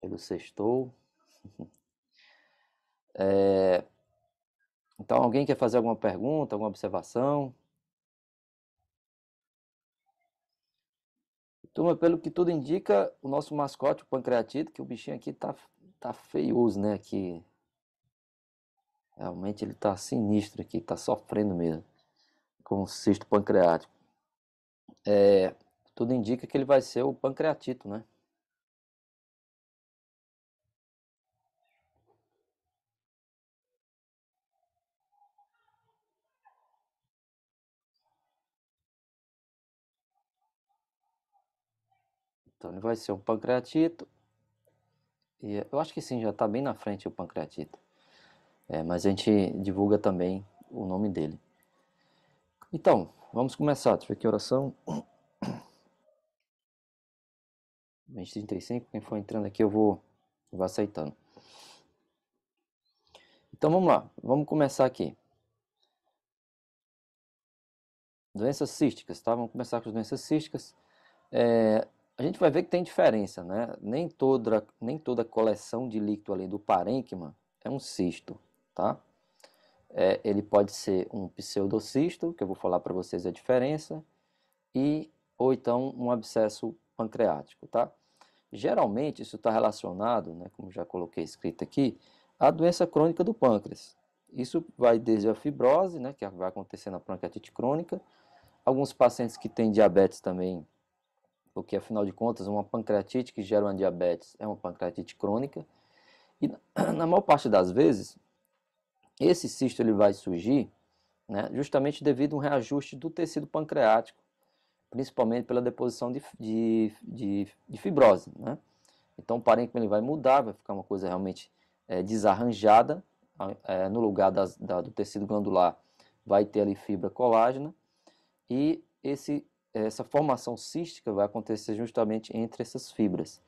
pelo sextou. É, então, alguém quer fazer alguma pergunta, alguma observação? Turma, pelo que tudo indica, o nosso mascote, o pancreatito, que o bichinho aqui tá, tá feioso, né? Aqui. Realmente ele tá sinistro aqui, tá sofrendo mesmo com o cisto pancreático. É, tudo indica que ele vai ser o pancreatito, né? Então ele vai ser um pancreatito. E eu acho que sim, já está bem na frente o pancreatito. É, mas a gente divulga também o nome dele. Então, vamos começar. Deixa eu ver a oração. 2035, quem for entrando aqui eu vou, vou aceitando. Então vamos lá, vamos começar aqui. Doenças císticas, tá? Vamos começar com as doenças císticas. É, a gente vai ver que tem diferença, né? Nem toda, nem toda coleção de líquido ali do parênquima é um cisto, tá? É, ele pode ser um pseudocisto, que eu vou falar para vocês a diferença, e ou então um abscesso pancreático, tá? Geralmente isso está relacionado, né, como já coloquei escrito aqui, à doença crônica do pâncreas. Isso vai desde a fibrose, né, que vai acontecer na pancreatite crônica, alguns pacientes que têm diabetes também porque afinal de contas uma pancreatite que gera uma diabetes é uma pancreatite crônica. E na maior parte das vezes, esse cisto ele vai surgir né, justamente devido a um reajuste do tecido pancreático, principalmente pela deposição de, de, de, de fibrose. Né? Então o parênquima ele vai mudar, vai ficar uma coisa realmente é, desarranjada, é, no lugar das, da, do tecido glandular vai ter ali fibra colágena, e esse essa formação cística vai acontecer justamente entre essas fibras.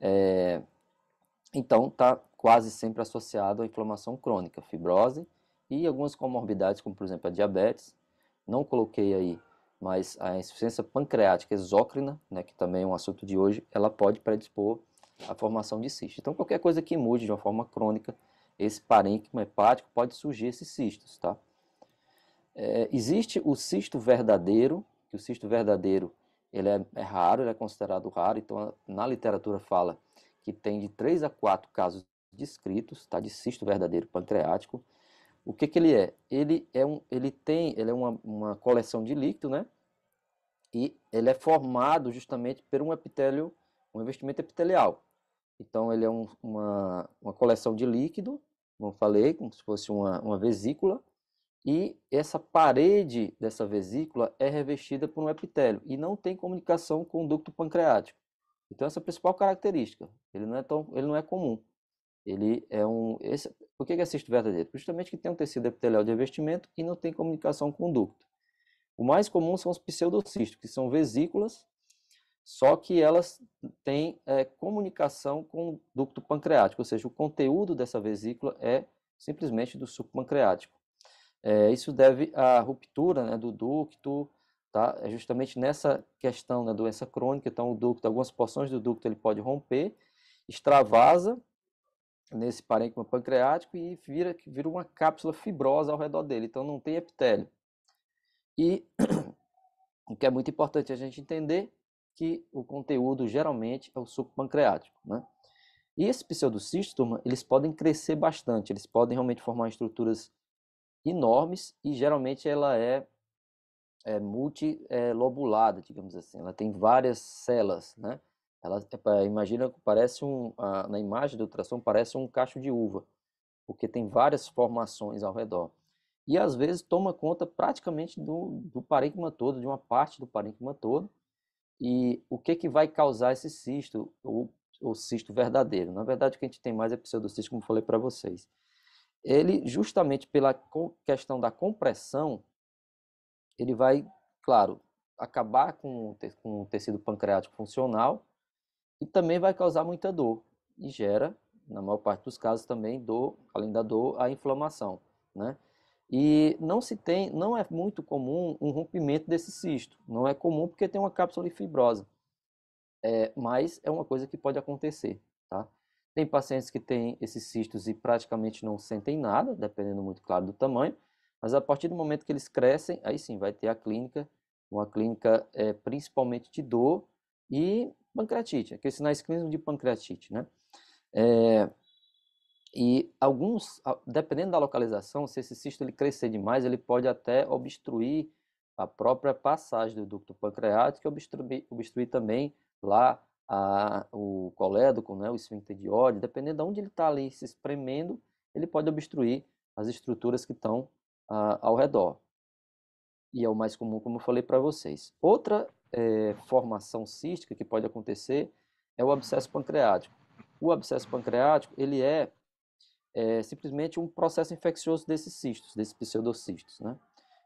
É, então, está quase sempre associado à inflamação crônica, fibrose e algumas comorbidades, como por exemplo a diabetes. Não coloquei aí, mas a insuficiência pancreática exócrina, né, que também é um assunto de hoje, ela pode predispor à formação de cisto. Então, qualquer coisa que mude de uma forma crônica esse parênquima hepático pode surgir esses cistos, tá? É, existe o cisto verdadeiro, que o cisto verdadeiro ele é, é raro, ele é considerado raro, então na literatura fala que tem de 3 a 4 casos descritos, tá, de cisto verdadeiro pancreático. O que, que ele é? Ele é, um, ele tem, ele é uma, uma coleção de líquido, né? E ele é formado justamente por um epitélio, um investimento epitelial. Então ele é um, uma, uma coleção de líquido, como falei, como se fosse uma, uma vesícula, e essa parede dessa vesícula é revestida por um epitélio e não tem comunicação com o ducto pancreático. Então essa é a principal característica. Ele não é tão, ele não é comum. Ele é um. Esse, por que é cisto verdadeiro? Justamente que tem um tecido epitelial de revestimento e não tem comunicação com o ducto. O mais comum são os pseudocistos, que são vesículas, só que elas têm é, comunicação com o ducto pancreático, ou seja, o conteúdo dessa vesícula é simplesmente do suco pancreático. É, isso deve à ruptura né, do ducto, tá? É justamente nessa questão da né, doença crônica, então o ducto, algumas porções do ducto ele pode romper, extravasa nesse parênquima pancreático e vira, vira uma cápsula fibrosa ao redor dele, então não tem epitélio. E o que é muito importante a gente entender que o conteúdo geralmente é o suco pancreático, né? E esse pseudocisto, eles podem crescer bastante, eles podem realmente formar estruturas enormes e geralmente ela é, é multilobulada, é, digamos assim. Ela tem várias células, né? Ela imagina parece um na imagem do ultrassom parece um cacho de uva, porque tem várias formações ao redor. E às vezes toma conta praticamente do, do parênquima todo, de uma parte do parênquima todo. E o que que vai causar esse cisto, ou o cisto verdadeiro? Na verdade, o que a gente tem mais é pseudocisto, como falei para vocês ele justamente pela questão da compressão, ele vai, claro, acabar com, com o tecido pancreático funcional e também vai causar muita dor e gera, na maior parte dos casos também, dor, além da dor, a inflamação, né? E não se tem, não é muito comum um rompimento desse cisto. Não é comum porque tem uma cápsula de É, mas é uma coisa que pode acontecer, tá? Tem pacientes que têm esses cistos e praticamente não sentem nada, dependendo muito, claro, do tamanho. Mas a partir do momento que eles crescem, aí sim vai ter a clínica, uma clínica é, principalmente de dor e pancreatite, aqueles sinais clínicos de pancreatite, né? É, e alguns, dependendo da localização, se esse cisto ele crescer demais, ele pode até obstruir a própria passagem do ducto pancreático e obstruir, obstruir também lá a, o colédoco, né, o esfíncter de ódio, dependendo de onde ele está ali se espremendo, ele pode obstruir as estruturas que estão ah, ao redor. E é o mais comum, como eu falei para vocês. Outra é, formação cística que pode acontecer é o abscesso pancreático. O abscesso pancreático, ele é, é simplesmente um processo infeccioso desses cistos, desses pseudocistos, né?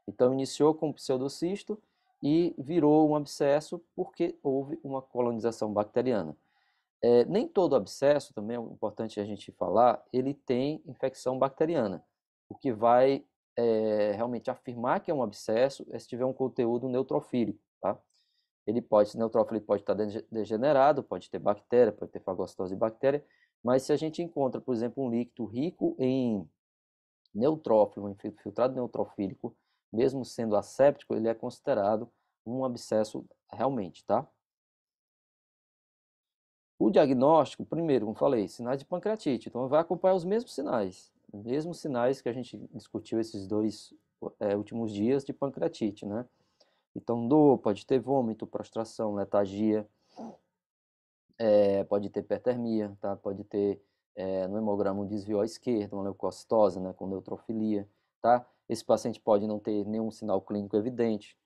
Então, iniciou com o pseudocisto, e virou um abscesso porque houve uma colonização bacteriana. É, nem todo abscesso, também é importante a gente falar, ele tem infecção bacteriana, o que vai é, realmente afirmar que é um abscesso é se tiver um conteúdo neutrofílico, tá? Ele pode, esse neutrófilo pode estar degenerado, pode ter bactéria, pode ter fagocitose de bactéria, mas se a gente encontra, por exemplo, um líquido rico em neutrófilo, um infiltrado neutrofílico, mesmo sendo asséptico, ele é considerado um abscesso realmente, tá? O diagnóstico, primeiro, como falei, sinais de pancreatite. Então, vai acompanhar os mesmos sinais, mesmos sinais que a gente discutiu esses dois é, últimos dias de pancreatite, né? Então, dor, pode ter vômito, prostração, letargia, é, pode ter hipertermia, tá? Pode ter é, no hemograma um desvio à esquerda, uma leucocitose, né? Com neutrofilia, tá? Esse paciente pode não ter nenhum sinal clínico evidente,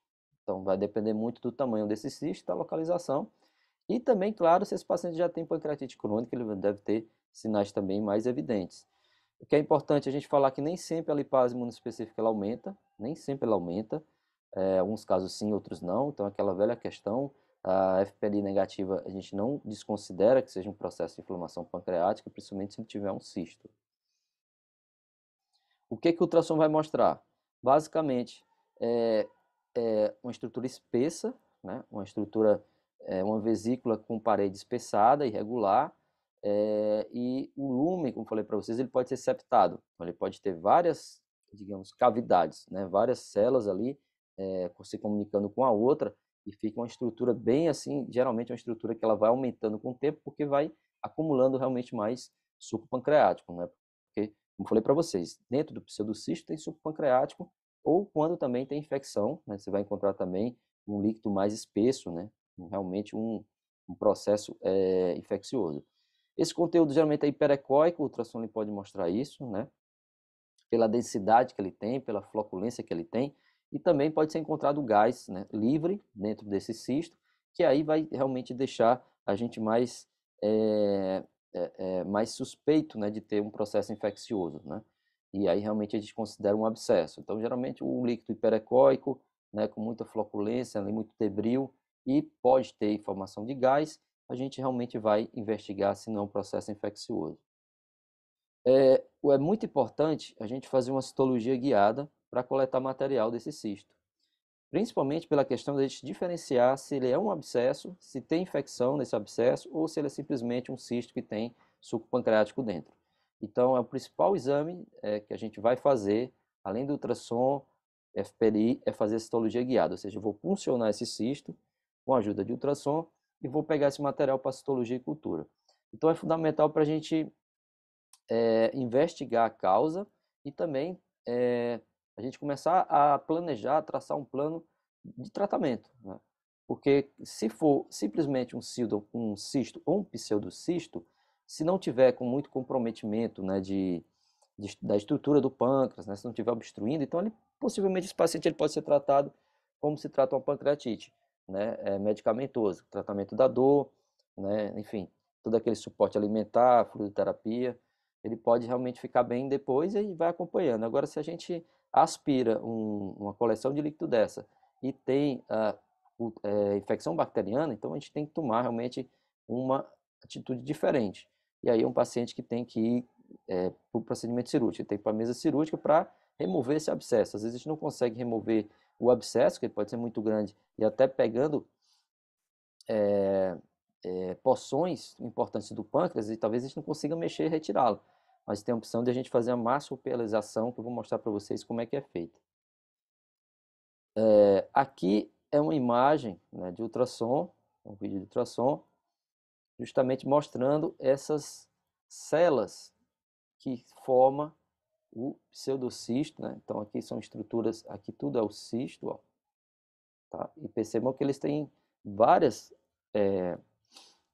então vai depender muito do tamanho desse cisto, da localização. E também, claro, se esse paciente já tem pancreatite crônica, ele deve ter sinais também mais evidentes. O que é importante a gente falar que nem sempre a lipase imunospecífica ela aumenta, nem sempre ela aumenta. É, alguns casos sim, outros não. Então, aquela velha questão, a FPL negativa a gente não desconsidera que seja um processo de inflamação pancreática, principalmente se ele tiver um cisto. O que, é que o ultrassom vai mostrar? Basicamente, é, é uma estrutura espessa, né? uma estrutura, é, uma vesícula com parede espessada, irregular, é, e o lume, como falei para vocês, ele pode ser septado. Então, ele pode ter várias, digamos, cavidades, né? várias células ali é, se comunicando com a outra e fica uma estrutura bem assim, geralmente é uma estrutura que ela vai aumentando com o tempo porque vai acumulando realmente mais suco pancreático, né? Como falei para vocês, dentro do pseudocisto tem suco pancreático, ou quando também tem infecção, né, você vai encontrar também um líquido mais espesso, né, realmente um, um processo é, infeccioso. Esse conteúdo geralmente é hiperecoico, o ultrassom pode mostrar isso, né, pela densidade que ele tem, pela floculência que ele tem, e também pode ser encontrado gás né, livre dentro desse cisto, que aí vai realmente deixar a gente mais é, é, é, mais suspeito né, de ter um processo infeccioso, né? E aí realmente a gente considera um abscesso. Então, geralmente um líquido hiperecóico, né, com muita floculência, muito tebril e pode ter formação de gás, a gente realmente vai investigar se não é um processo infeccioso. É, é muito importante a gente fazer uma citologia guiada para coletar material desse cisto principalmente pela questão a gente diferenciar se ele é um abscesso, se tem infecção nesse abscesso ou se ele é simplesmente um cisto que tem suco pancreático dentro. Então, é o principal exame é, que a gente vai fazer, além do ultrassom, FPLI, é fazer a citologia guiada, ou seja, eu vou puncionar esse cisto com a ajuda de ultrassom e vou pegar esse material para citologia e cultura. Então, é fundamental para a gente é, investigar a causa e também é, a gente começar a planejar, a traçar um plano de tratamento. Né? Porque se for simplesmente um, um cisto ou um pseudocisto, se não tiver com muito comprometimento né, de, de, da estrutura do pâncreas, né, se não tiver obstruindo, então ele, possivelmente esse paciente ele pode ser tratado como se trata uma pancreatite, né, é, medicamentoso, tratamento da dor, né, enfim, todo aquele suporte alimentar, fluidoterapia, ele pode realmente ficar bem depois e vai acompanhando. Agora, se a gente aspira um, uma coleção de líquido dessa e tem a ah, é, infecção bacteriana, então a gente tem que tomar realmente uma atitude diferente. E aí é um paciente que tem que ir é, para o procedimento cirúrgico, ele tem que ir para a mesa cirúrgica para remover esse abscesso. Às vezes a gente não consegue remover o abscesso, que pode ser muito grande, e até pegando é, é, porções importantes do pâncreas, e talvez a gente não consiga mexer e retirá-lo mas tem a opção de a gente fazer a marsupialização, que eu vou mostrar para vocês como é que é feita. É, aqui é uma imagem né, de ultrassom, um vídeo de ultrassom, justamente mostrando essas células que forma o pseudocisto, né? Então aqui são estruturas, aqui tudo é o cisto, ó, tá? E percebam que eles têm várias é,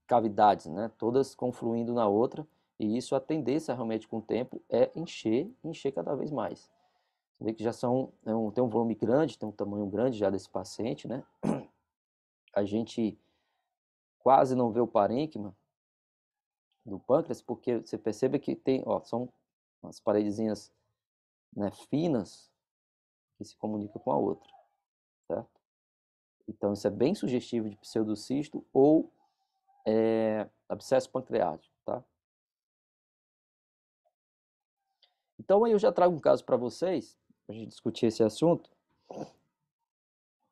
cavidades, né? Todas confluindo na outra e isso a tendência realmente com o tempo é encher, encher cada vez mais. Você vê que já são, é um, tem um volume grande, tem um tamanho grande já desse paciente, né? A gente quase não vê o parênquima do pâncreas, porque você percebe que tem, ó, são as paredezinhas né, finas que se comunicam com a outra, certo? Então isso é bem sugestivo de pseudocisto ou é, abscesso pancreático, tá? Então aí eu já trago um caso para vocês, para a gente discutir esse assunto.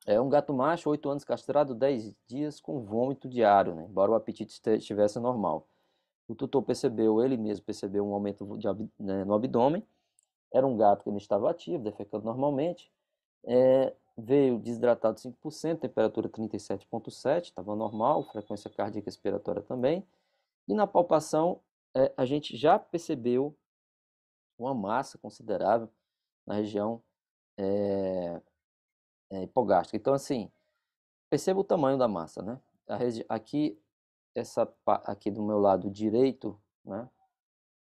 É um gato macho, 8 anos castrado, 10 dias com vômito diário, né? embora o apetite estivesse normal. O tutor percebeu, ele mesmo percebeu um aumento de, né, no abdômen. Era um gato que ainda estava ativo, defecando normalmente. É, veio desidratado 5%, temperatura 37,7, estava normal, frequência cardíaca respiratória também. E na palpação, é, a gente já percebeu uma massa considerável na região é, eh, é, eh, hipogástrica. Então, assim, perceba o tamanho da massa, né? aqui, essa aqui do meu lado direito, né?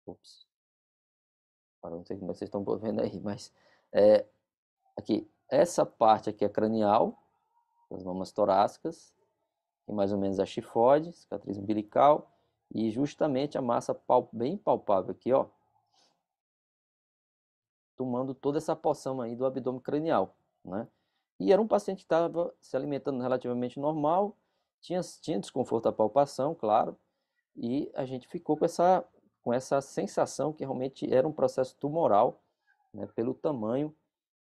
Ops. Para não sei como é vocês estão vendo aí, mas é, aqui, essa parte aqui é cranial, as mamas torácicas, e mais ou menos a chifóide, cicatriz umbilical, e justamente a massa pal bem palpável aqui, ó, tomando toda essa poção aí do abdômen cranial, né? E era um paciente que estava se alimentando relativamente normal, tinha, tinha desconforto à palpação, claro, e a gente ficou com essa, com essa sensação que realmente era um processo tumoral, né, pelo tamanho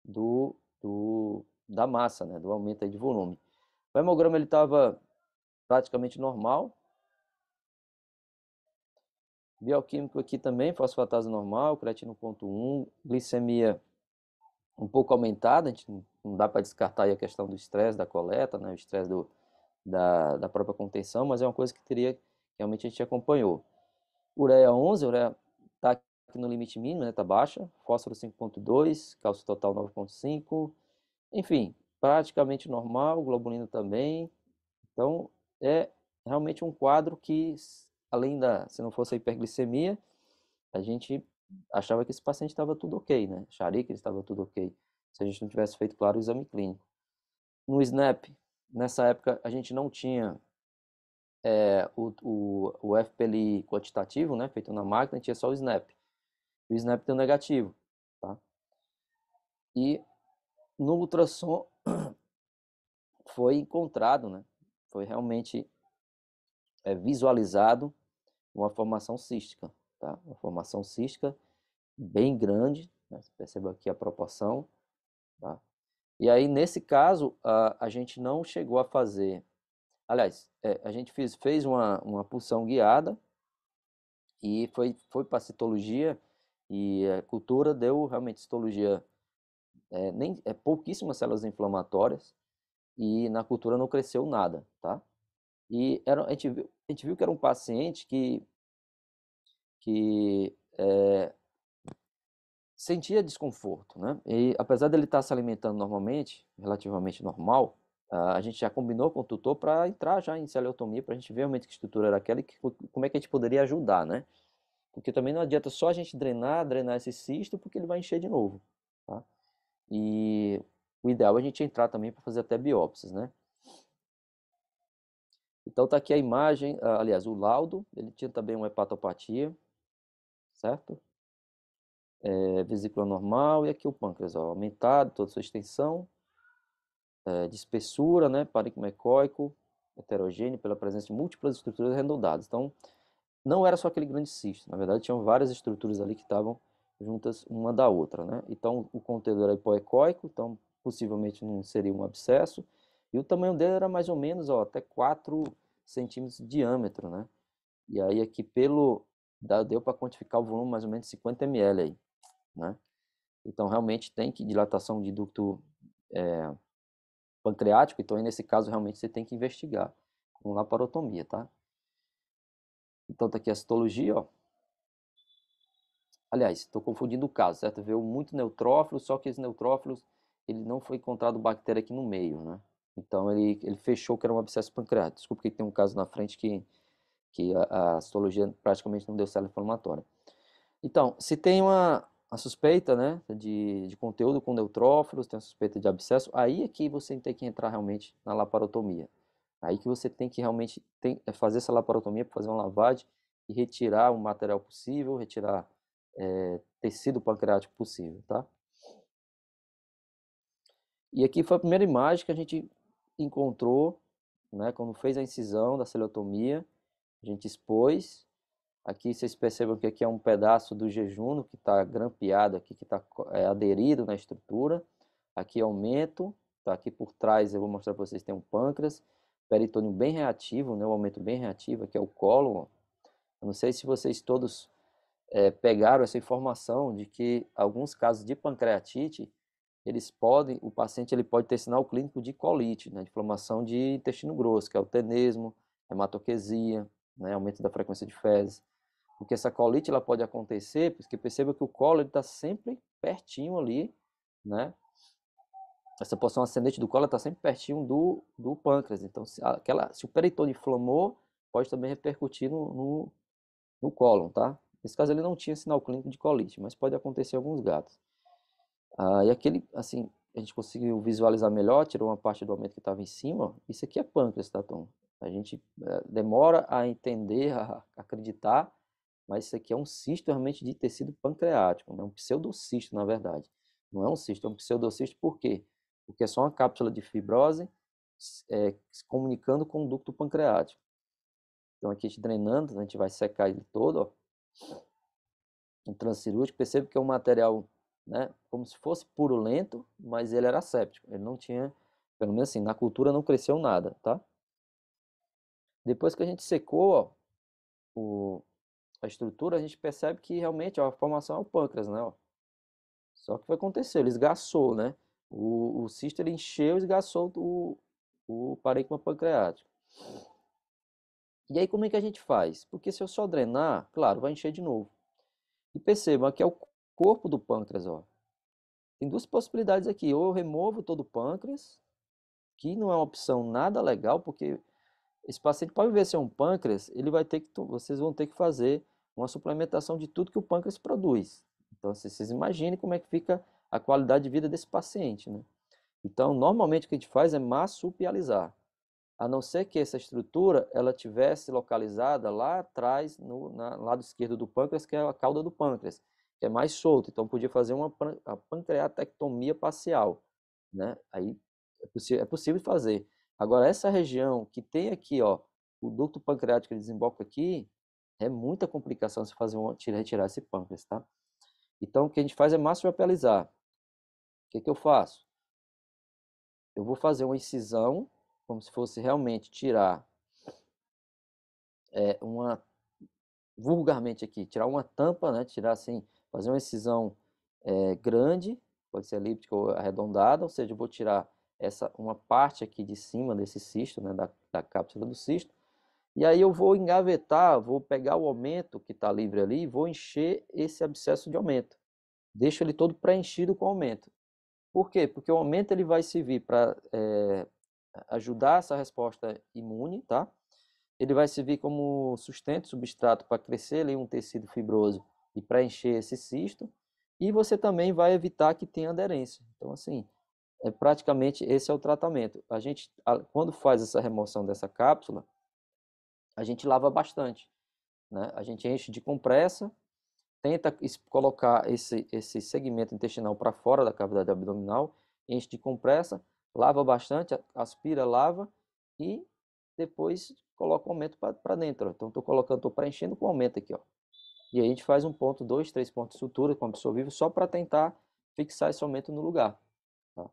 do, do, da massa, né, do aumento de volume. O hemograma estava praticamente normal, Bioquímico aqui também, fosfatase normal, creatina 1.1, glicemia um pouco aumentada, a gente não dá para descartar a questão do estresse da coleta, né, o estresse da, da própria contenção, mas é uma coisa que teria realmente a gente acompanhou. Ureia 11, ureia está aqui no limite mínimo, está né, tá baixa, fósforo 5.2, cálcio total 9.5, enfim, praticamente normal, globulina também, então é realmente um quadro que além da, se não fosse a hiperglicemia, a gente achava que esse paciente estava tudo ok, né? Acharia que ele estava tudo ok, se a gente não tivesse feito, claro, o exame clínico. No SNAP, nessa época, a gente não tinha é, o, o, o FPLI quantitativo, né? Feito na máquina, tinha só o SNAP. o SNAP deu negativo, tá? E no ultrassom foi encontrado, né? Foi realmente é, visualizado uma formação cística, tá? Uma formação cística bem grande, né? perceba aqui a proporção, tá? E aí, nesse caso, a, a gente não chegou a fazer. Aliás, é, a gente fez, fez uma, uma pulsão guiada e foi, foi para citologia e a cultura deu realmente citologia. É, nem, é pouquíssimas células inflamatórias e na cultura não cresceu nada, tá? E era, a, gente viu, a gente viu que era um paciente que, que é, sentia desconforto, né? E apesar dele estar se alimentando normalmente, relativamente normal, ah, a gente já combinou com o tutor para entrar já em celeotomia, para a gente ver realmente que estrutura era aquela e que, como é que a gente poderia ajudar, né? Porque também não adianta só a gente drenar, drenar esse cisto, porque ele vai encher de novo, tá? E o ideal é a gente entrar também para fazer até biópsias, né? Então está aqui a imagem, ah, aliás, o laudo, ele tinha também uma hepatopatia, certo? É, vesícula normal e aqui o pâncreas, ó, aumentado, toda a sua extensão, é, de espessura, né, parênquima ecóico, heterogêneo, pela presença de múltiplas estruturas arredondadas. Então, não era só aquele grande cisto, na verdade tinham várias estruturas ali que estavam juntas uma da outra, né? Então, o conteúdo era hipoecóico, então possivelmente não seria um abscesso, e o tamanho dele era mais ou menos ó, até 4 centímetros de diâmetro, né? E aí aqui pelo deu para quantificar o volume mais ou menos 50 ml aí, né? Então realmente tem que dilatação de ducto é, pancreático, então aí nesse caso realmente você tem que investigar com laparotomia, tá? Então tá aqui a citologia, ó. Aliás, estou confundindo o caso, certo? Veio muito neutrófilo, só que esse neutrófilo ele não foi encontrado bactéria aqui no meio, né? Então ele, ele fechou que era um abscesso pancreático. Desculpa que tem um caso na frente que, que a, a histologia praticamente não deu célula inflamatória. Então, se tem uma suspeita né, de, de conteúdo com neutrófilos, tem uma suspeita de abscesso, aí é que você tem que entrar realmente na laparotomia. Aí que você tem que realmente tem, é fazer essa laparotomia, fazer uma lavagem e retirar o material possível, retirar é, tecido pancreático possível, tá? E aqui foi a primeira imagem que a gente encontrou, né, quando fez a incisão da celiotomia, a gente expôs. Aqui vocês percebam que aqui é um pedaço do jejum que está grampeado aqui, que está é, aderido na estrutura. Aqui aumento, é tá? aqui por trás eu vou mostrar para vocês tem um pâncreas, peritônio bem reativo, né, um aumento bem reativo, aqui é o cólon. Eu não sei se vocês todos é, pegaram essa informação de que alguns casos de pancreatite eles podem, o paciente ele pode ter sinal clínico de colite, né, de inflamação de intestino grosso, que é o tenesmo, hematoquesia, né, aumento da frequência de fezes. Porque essa colite ela pode acontecer, porque perceba que o colo está sempre pertinho ali, né? Essa porção ascendente do colo está sempre pertinho do, do pâncreas. Então, se, aquela, se o peritônio inflamou, pode também repercutir no, no, no cólon, tá? Nesse caso, ele não tinha sinal clínico de colite, mas pode acontecer em alguns gatos. Ah, e aquele, assim, a gente conseguiu visualizar melhor, tirou uma parte do aumento que estava em cima. Isso aqui é pâncreas, tá, Tom? A gente é, demora a entender, a, acreditar, mas isso aqui é um cisto realmente de tecido pancreático, é né? um pseudocisto, na verdade. Não é um cisto, é um pseudocisto por quê? Porque é só uma cápsula de fibrose é, se comunicando com o ducto pancreático. Então aqui a gente drenando, né, a gente vai secar ele todo, ó. Um é transcirúrgico, percebe que é um material né, como se fosse purulento, mas ele era séptico. Ele não tinha, pelo menos assim, na cultura não cresceu nada, tá? Depois que a gente secou ó, o, a estrutura, a gente percebe que realmente ó, a formação é o pâncreas, né? Ó. Só que o que aconteceu? Ele esgaçou, né? O, o cisto ele encheu e esgaçou o, o parênquima pancreático. E aí como é que a gente faz? Porque se eu só drenar, claro, vai encher de novo. E percebam que é o corpo do pâncreas. Ó. Tem duas possibilidades aqui. Ou eu removo todo o pâncreas, que não é uma opção nada legal, porque esse paciente, para viver sem é um pâncreas, ele vai ter que, vocês vão ter que fazer uma suplementação de tudo que o pâncreas produz. Então, assim, vocês imaginem como é que fica a qualidade de vida desse paciente. Né? Então, normalmente o que a gente faz é massupializar. A não ser que essa estrutura ela tivesse localizada lá atrás, no na, lado esquerdo do pâncreas, que é a cauda do pâncreas é mais solto. Então, podia fazer uma pancreatectomia parcial, né? Aí é, é possível fazer. Agora, essa região que tem aqui, ó, o ducto pancreático que desemboca aqui, é muita complicação se fazer um, retirar esse pâncreas, tá? Então, o que a gente faz é massoapelizar. O que, que eu faço? Eu vou fazer uma incisão, como se fosse realmente tirar é, uma, vulgarmente aqui, tirar uma tampa, né? Tirar assim, fazer uma incisão é, grande, pode ser elíptica ou arredondada, ou seja, eu vou tirar essa uma parte aqui de cima desse cisto, né, da, da cápsula do cisto, e aí eu vou engavetar, vou pegar o aumento que está livre ali e vou encher esse abscesso de aumento. Deixo ele todo preenchido com aumento. Por quê? Porque o aumento ele vai servir para é, eh, ajudar essa resposta imune, tá? Ele vai servir como sustento, substrato para crescer ali um tecido fibroso e preencher esse cisto. E você também vai evitar que tenha aderência. Então, assim, é praticamente esse é o tratamento. A gente, quando faz essa remoção dessa cápsula, a gente lava bastante. Né? A gente enche de compressa, tenta colocar esse, esse segmento intestinal para fora da cavidade abdominal, enche de compressa, lava bastante, aspira, lava e depois coloca o aumento para dentro. Então, estou colocando, estou preenchendo com aumento aqui, ó. E aí a gente faz um ponto, dois, três pontos de sutura com o pessoa só para tentar fixar esse aumento no lugar. Tá?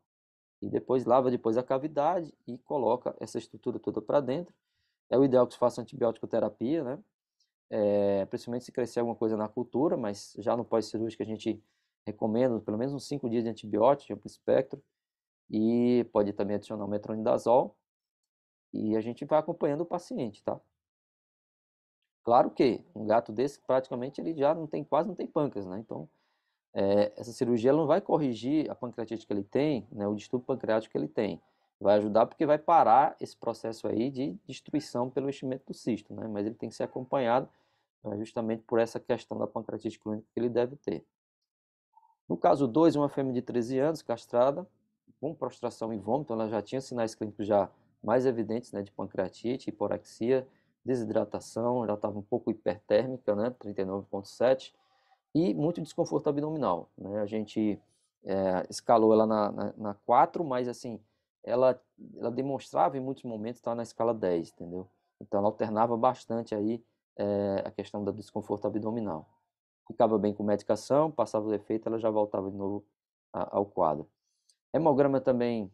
E depois lava depois a cavidade e coloca essa estrutura toda para dentro. É o ideal que se faça antibiótico terapia, né? É, principalmente se crescer alguma coisa na cultura, mas já no pós-cirúrgico a gente recomenda pelo menos uns cinco dias de antibiótico, de amplo tipo espectro, e pode também adicionar o metronidazol, e a gente vai acompanhando o paciente, tá? Claro que um gato desse praticamente ele já não tem quase não tem pâncreas, né? Então é, essa cirurgia não vai corrigir a pancreatite que ele tem, né, o distúrbio pancreático que ele tem. Vai ajudar porque vai parar esse processo aí de destruição pelo enchimento do cisto, né? Mas ele tem que ser acompanhado né, justamente por essa questão da pancreatite crônica que ele deve ter. No caso 2, uma fêmea de 13 anos, castrada, com prostração e vômito, ela já tinha sinais clínicos já mais evidentes né, de pancreatite, hiporaxia, desidratação, ela estava um pouco hipertérmica, né, 39,7, e muito desconforto abdominal. Né? A gente é, escalou ela na, na, na 4, mas assim, ela, ela demonstrava em muitos momentos estar na escala 10, entendeu? Então ela alternava bastante aí é, a questão do desconforto abdominal. Ficava bem com medicação, passava o efeito, ela já voltava de novo a, ao quadro. Hemograma também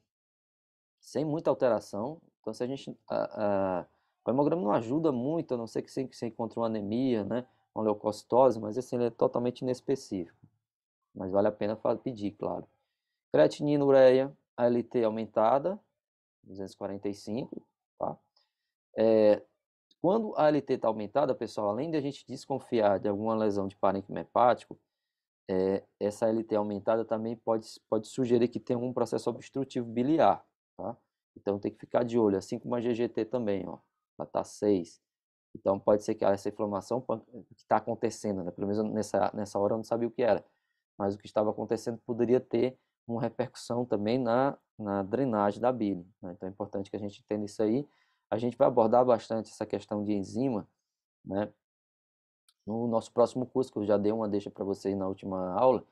sem muita alteração. Então se a gente... A, a, o hemograma não ajuda muito, a não ser que você encontre uma anemia, né? Uma leucocitose, mas assim, ele é totalmente inespecífico. Mas vale a pena pedir, claro. Creatinina, ureia, ALT aumentada, 245, tá? É, quando a ALT está aumentada, pessoal, além de a gente desconfiar de alguma lesão de parênquima hepático, é, essa ALT aumentada também pode, pode sugerir que tem algum processo obstrutivo biliar, tá? Então tem que ficar de olho, assim como a GGT também, ó vai seis, 6. Então pode ser que essa inflamação que está acontecendo, né? pelo menos nessa, nessa hora eu não sabia o que era, mas o que estava acontecendo poderia ter uma repercussão também na, na drenagem da bile. Né? Então é importante que a gente entenda isso aí. A gente vai abordar bastante essa questão de enzima, né? No nosso próximo curso, que eu já dei uma deixa para vocês na última aula,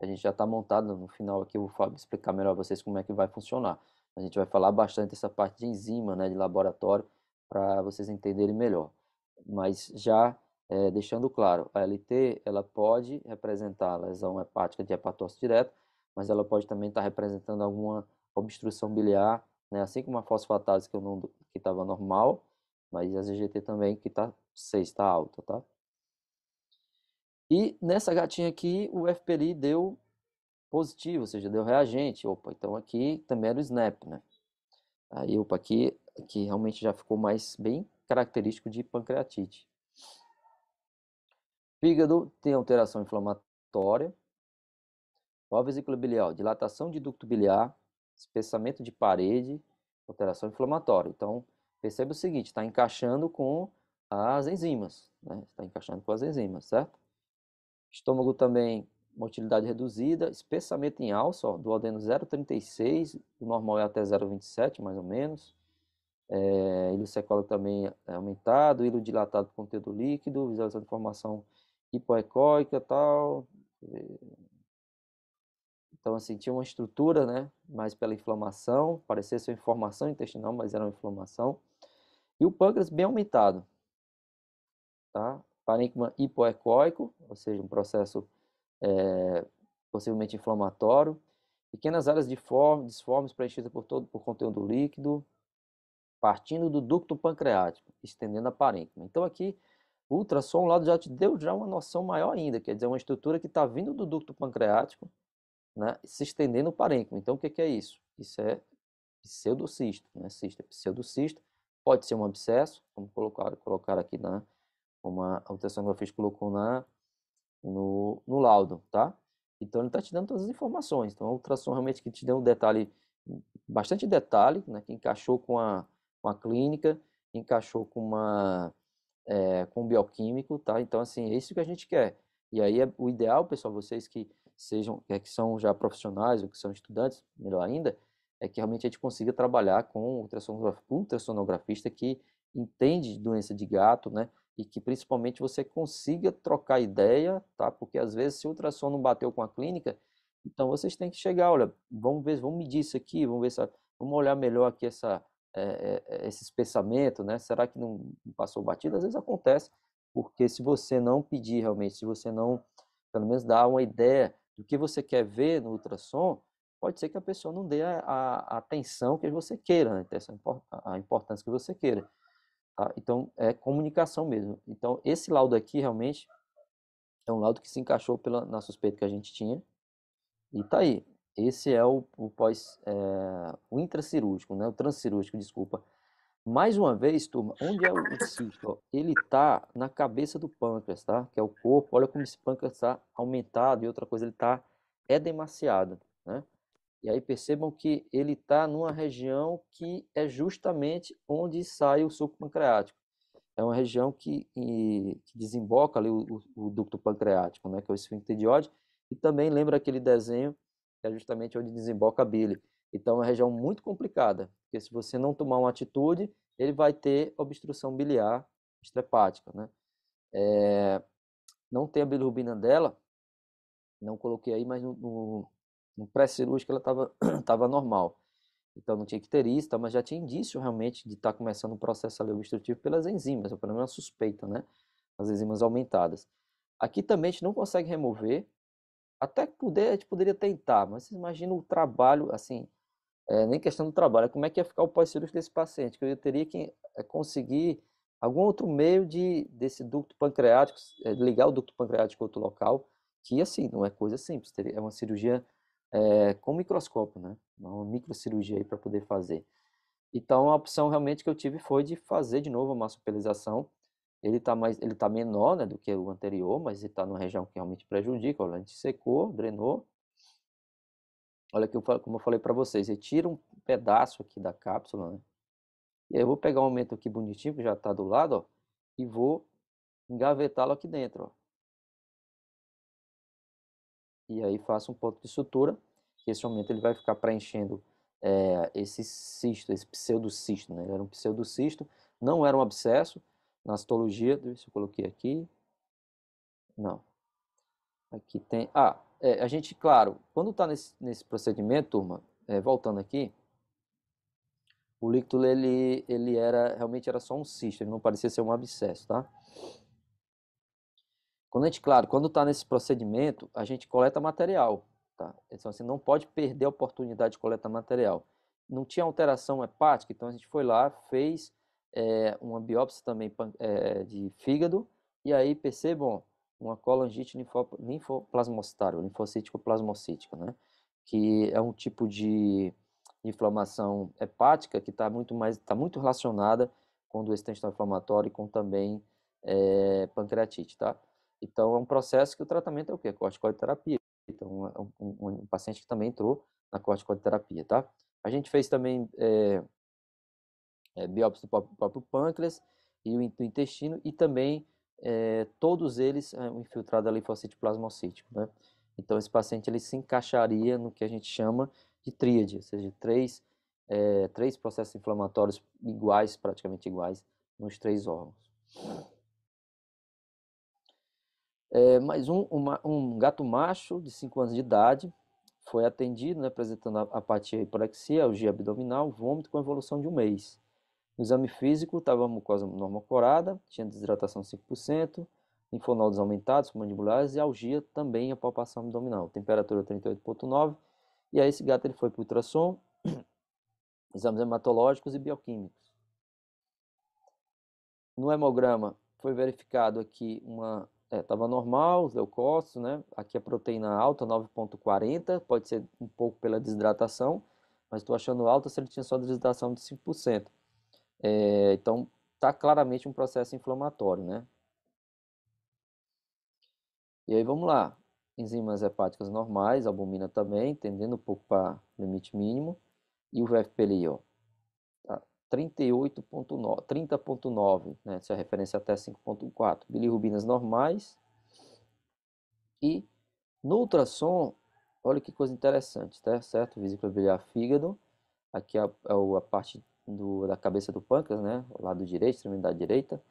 a gente já está montado, no final aqui eu vou explicar melhor a vocês como é que vai funcionar. A gente vai falar bastante essa parte de enzima, né, de laboratório, para vocês entenderem melhor. Mas já é, deixando claro, a LT ela pode representar lesão hepática de hepatose direta, mas ela pode também estar tá representando alguma obstrução biliar, né? assim como a fosfatase que estava normal, mas a ZGT também que está 6, está alta, tá? E nessa gatinha aqui, o FPLI deu positivo, ou seja, deu reagente. Opa, então aqui também era o SNAP, né? Aí, opa, aqui que realmente já ficou mais bem característico de pancreatite. Fígado tem alteração inflamatória. Qual a vesícula biliar? Dilatação de ducto biliar, espessamento de parede, alteração inflamatória. Então, percebe o seguinte, está encaixando com as enzimas, né? Está encaixando com as enzimas, certo? Estômago também, motilidade reduzida, espessamento em alça, ó, do aldeno 0,36, o normal é até 0,27, mais ou menos é, eh, hilo secólico também é aumentado, hilo dilatado com conteúdo líquido, visualização de formação hipoecóica tal. Eh, então, assim, tinha uma estrutura, né? Mais pela inflamação, parecia ser inflamação intestinal, mas era uma inflamação. E o pâncreas bem aumentado, tá? Parênquima hipoecóico, ou seja, um processo é, possivelmente inflamatório. Pequenas áreas de disformes preenchidas por, todo, por conteúdo líquido, partindo do ducto pancreático, estendendo a parênquima. Então aqui, o ultrassom lado já te deu já uma noção maior ainda, quer dizer, uma estrutura que está vindo do ducto pancreático, né, se estendendo o parênquima. Então o que, que é isso? Isso é pseudocisto, né? Cisto é pseudocisto, pode ser um abscesso, como colocar, colocar aqui na, como a que colocou na, no, no laudo, tá? Então ele está te dando todas as informações. Então a ultrassom realmente que te deu um detalhe, hum, bastante detalhe, né, que encaixou com a com a clínica, encaixou com uma é, com um bioquímico, tá? Então assim, é isso que a gente quer. E aí é o ideal, pessoal, vocês que sejam que é são já profissionais ou que são estudantes, melhor ainda, é que realmente a gente consiga trabalhar com um ultrassonografista que entende doença de gato, né? E que principalmente você consiga trocar ideia, tá? Porque às vezes se o ultrassom não bateu com a clínica, então vocês têm que chegar, olha, vamos ver, vamos medir isso aqui, vamos ver se vamos olhar melhor aqui essa é, esses pensamentos, né? Será que não passou batido? Às vezes acontece, porque se você não pedir realmente, se você não, pelo menos, dar uma ideia do que você quer ver no ultrassom, pode ser que a pessoa não dê a, a atenção que você queira, né, a importância que você queira. Tá? Então, é comunicação mesmo. Então, esse laudo aqui, realmente, é um laudo que se encaixou pela, na suspeita que a gente tinha. E tá aí. Esse é o, o pós, é, o intracirúrgico, né? O transcirúrgico, desculpa. Mais uma vez, turma, onde é o ciclo? Ele está na cabeça do pâncreas, tá? Que é o corpo. Olha como esse pâncreas está aumentado e outra coisa, ele está demasiado, né? E aí percebam que ele está numa região que é justamente onde sai o suco pancreático. É uma região que, que desemboca ali o, o, o ducto pancreático, né? Que é o esfíncter de Oddi. E também lembra aquele desenho que é justamente onde desemboca a bile. Então, é uma região muito complicada, porque se você não tomar uma atitude, ele vai ter obstrução biliar extrahepática, né? É, não tem a bilirrubina dela, não coloquei aí, mas no, no, no pré-cirúrgico ela estava tava normal. Então não tinha que ter isso, mas já tinha indício realmente de estar tá começando um processo ali obstrutivo pelas enzimas, ou pelo menos suspeita, né? As enzimas aumentadas. Aqui também a gente não consegue remover, até que puder, a gente poderia tentar, mas você imagina o trabalho, assim, é, nem questão do trabalho, é como é que ia ficar o pós-cirúrgico desse paciente, que eu teria que eh, conseguir algum outro meio de desse ducto pancreático, é, ligar o ducto pancreático a outro local, que assim, não é coisa simples, é uma cirurgia é, com microscópio, né? Uma microcirurgia aí para poder fazer. Então a opção realmente que eu tive foi de fazer de novo a massopelização, ele está mais, ele tá menor né, do que o anterior, mas ele está numa região que realmente prejudica. Olha, a gente secou, drenou. Olha que eu, como eu falei para vocês, tira um pedaço aqui da cápsula, né? E aí eu vou pegar um aumento aqui bonitinho que já está do lado, ó, e vou engavetá-lo aqui dentro, ó. E aí faço um ponto de sutura, que esse aumento ele vai ficar preenchendo é, esse cisto, esse pseudocisto, né? Ele era um pseudocisto, não era um abscesso, na citologia, deixa eu coloquei aqui, não, aqui tem, ah, é, a gente, claro, quando está nesse, nesse procedimento, turma, é, voltando aqui, o líquido ele, ele era, realmente era só um cisto, ele não parecia ser um abscesso, tá? Quando a gente, claro, quando está nesse procedimento, a gente coleta material, tá? Então, assim, não pode perder a oportunidade de coletar material. Não tinha alteração hepática, então a gente foi lá, fez é, uma biópsia também é, de fígado, e aí percebam uma colangite linfoplasmocitária, linfocítico plasmocítica, né? que é um tipo de inflamação hepática que está muito mais está muito relacionada com doença intestinal inflamatória e com também é, pancreatite, tá? Então é um processo que o tratamento é o quê? Corticoterapia. Então é um, um, um paciente que também entrou na corticoterapia, tá? A gente fez também é, é, biópsia do próprio pâncreas e do intestino e também é, todos eles é, infiltrados a linfocito plasmocítico, né? Então esse paciente ele se encaixaria no que a gente chama de tríade, ou seja, três, é, três processos inflamatórios iguais, praticamente iguais, nos três órgãos. É, mais um, uma, um gato macho de 5 anos de idade foi atendido, né, apresentando apatia e hiporexia, algia abdominal, vômito com evolução de um mês. No exame físico, estava mucosa normal corada, tinha desidratação 5%, linfonodos aumentados, mandibulares e algia também a palpação abdominal. Temperatura 38,9. E aí esse gato ele foi para ultrassom, exames hematológicos e bioquímicos. No hemograma foi verificado aqui uma estava é, normal, os leucócitos, né? Aqui a proteína alta, 9,40, pode ser um pouco pela desidratação, mas estou achando alta se ele tinha só desidratação de 5%. É, então, está claramente um processo inflamatório, né? E aí vamos lá. Enzimas hepáticas normais, albumina também, tendendo um pouco para limite mínimo. E o VFPLI, ó, tá 38.9, 30.9, né? Se a é referência até 5.4. Bilirrubinas normais. E no ultrassom, olha que coisa interessante, tá certo? Vesícula biliar, fígado. Aqui é a, é a parte do, da cabeça do pâncreas, né, lado direito, extremidade direita.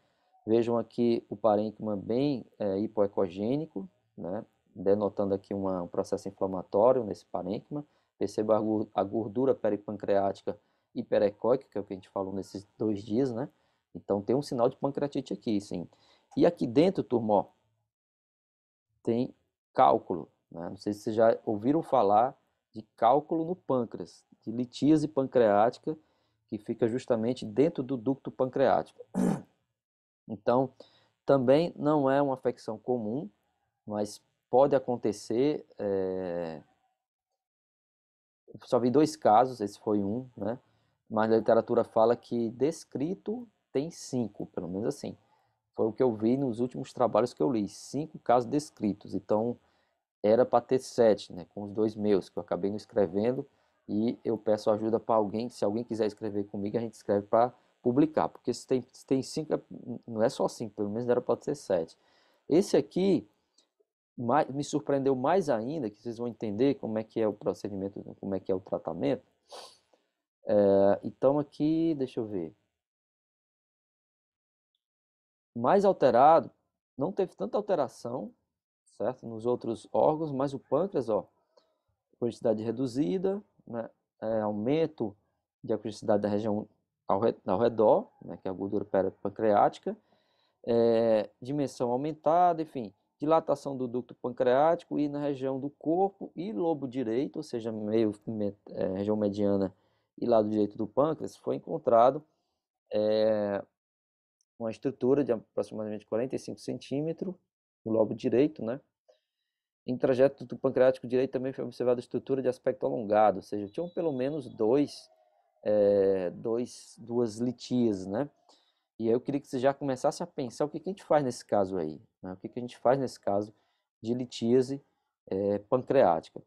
Vejam aqui o parênquima bem é, hipoecogênico, né, denotando aqui uma, um processo inflamatório nesse parênquima. Perceba a gordura peripancreática hiperecoica, que é o que a gente falou nesses dois dias, né? Então tem um sinal de pancreatite aqui, sim. E aqui dentro, turma, ó, tem cálculo. Né? Não sei se vocês já ouviram falar de cálculo no pâncreas, de litíase pancreática, que fica justamente dentro do ducto pancreático. Então, também não é uma afecção comum, mas pode acontecer. É... Só vi dois casos, esse foi um, né? Mas a literatura fala que descrito tem cinco, pelo menos assim. Foi o que eu vi nos últimos trabalhos que eu li, cinco casos descritos. Então, era para ter sete, né? Com os dois meus, que eu acabei não escrevendo e eu peço ajuda para alguém, se alguém quiser escrever comigo, a gente escreve para publicar, porque se tem, se tem cinco, é, não é só cinco, pelo menos era para ser sete. Esse aqui mais, me surpreendeu mais ainda, que vocês vão entender como é que é o procedimento, como é que é o tratamento. É, então aqui, deixa eu ver. Mais alterado, não teve tanta alteração, certo? Nos outros órgãos, mas o pâncreas, ó, quantidade reduzida, né, é, aumento de acusticidade da região ao, re, ao redor, né, que é a gordura pancreática, é, dimensão aumentada, enfim, dilatação do ducto pancreático e na região do corpo e lobo direito, ou seja, meio, é, região mediana e lado direito do pâncreas, foi encontrado é, uma estrutura de aproximadamente 45 centímetros no lobo direito, né? Em trajeto do pancreático direito também foi observada estrutura de aspecto alongado, ou seja, tinham pelo menos dois, é, dois, duas litias, né? E eu queria que você já começasse a pensar o que, que a gente faz nesse caso aí, né? o que, que a gente faz nesse caso de litíase é, pancreática,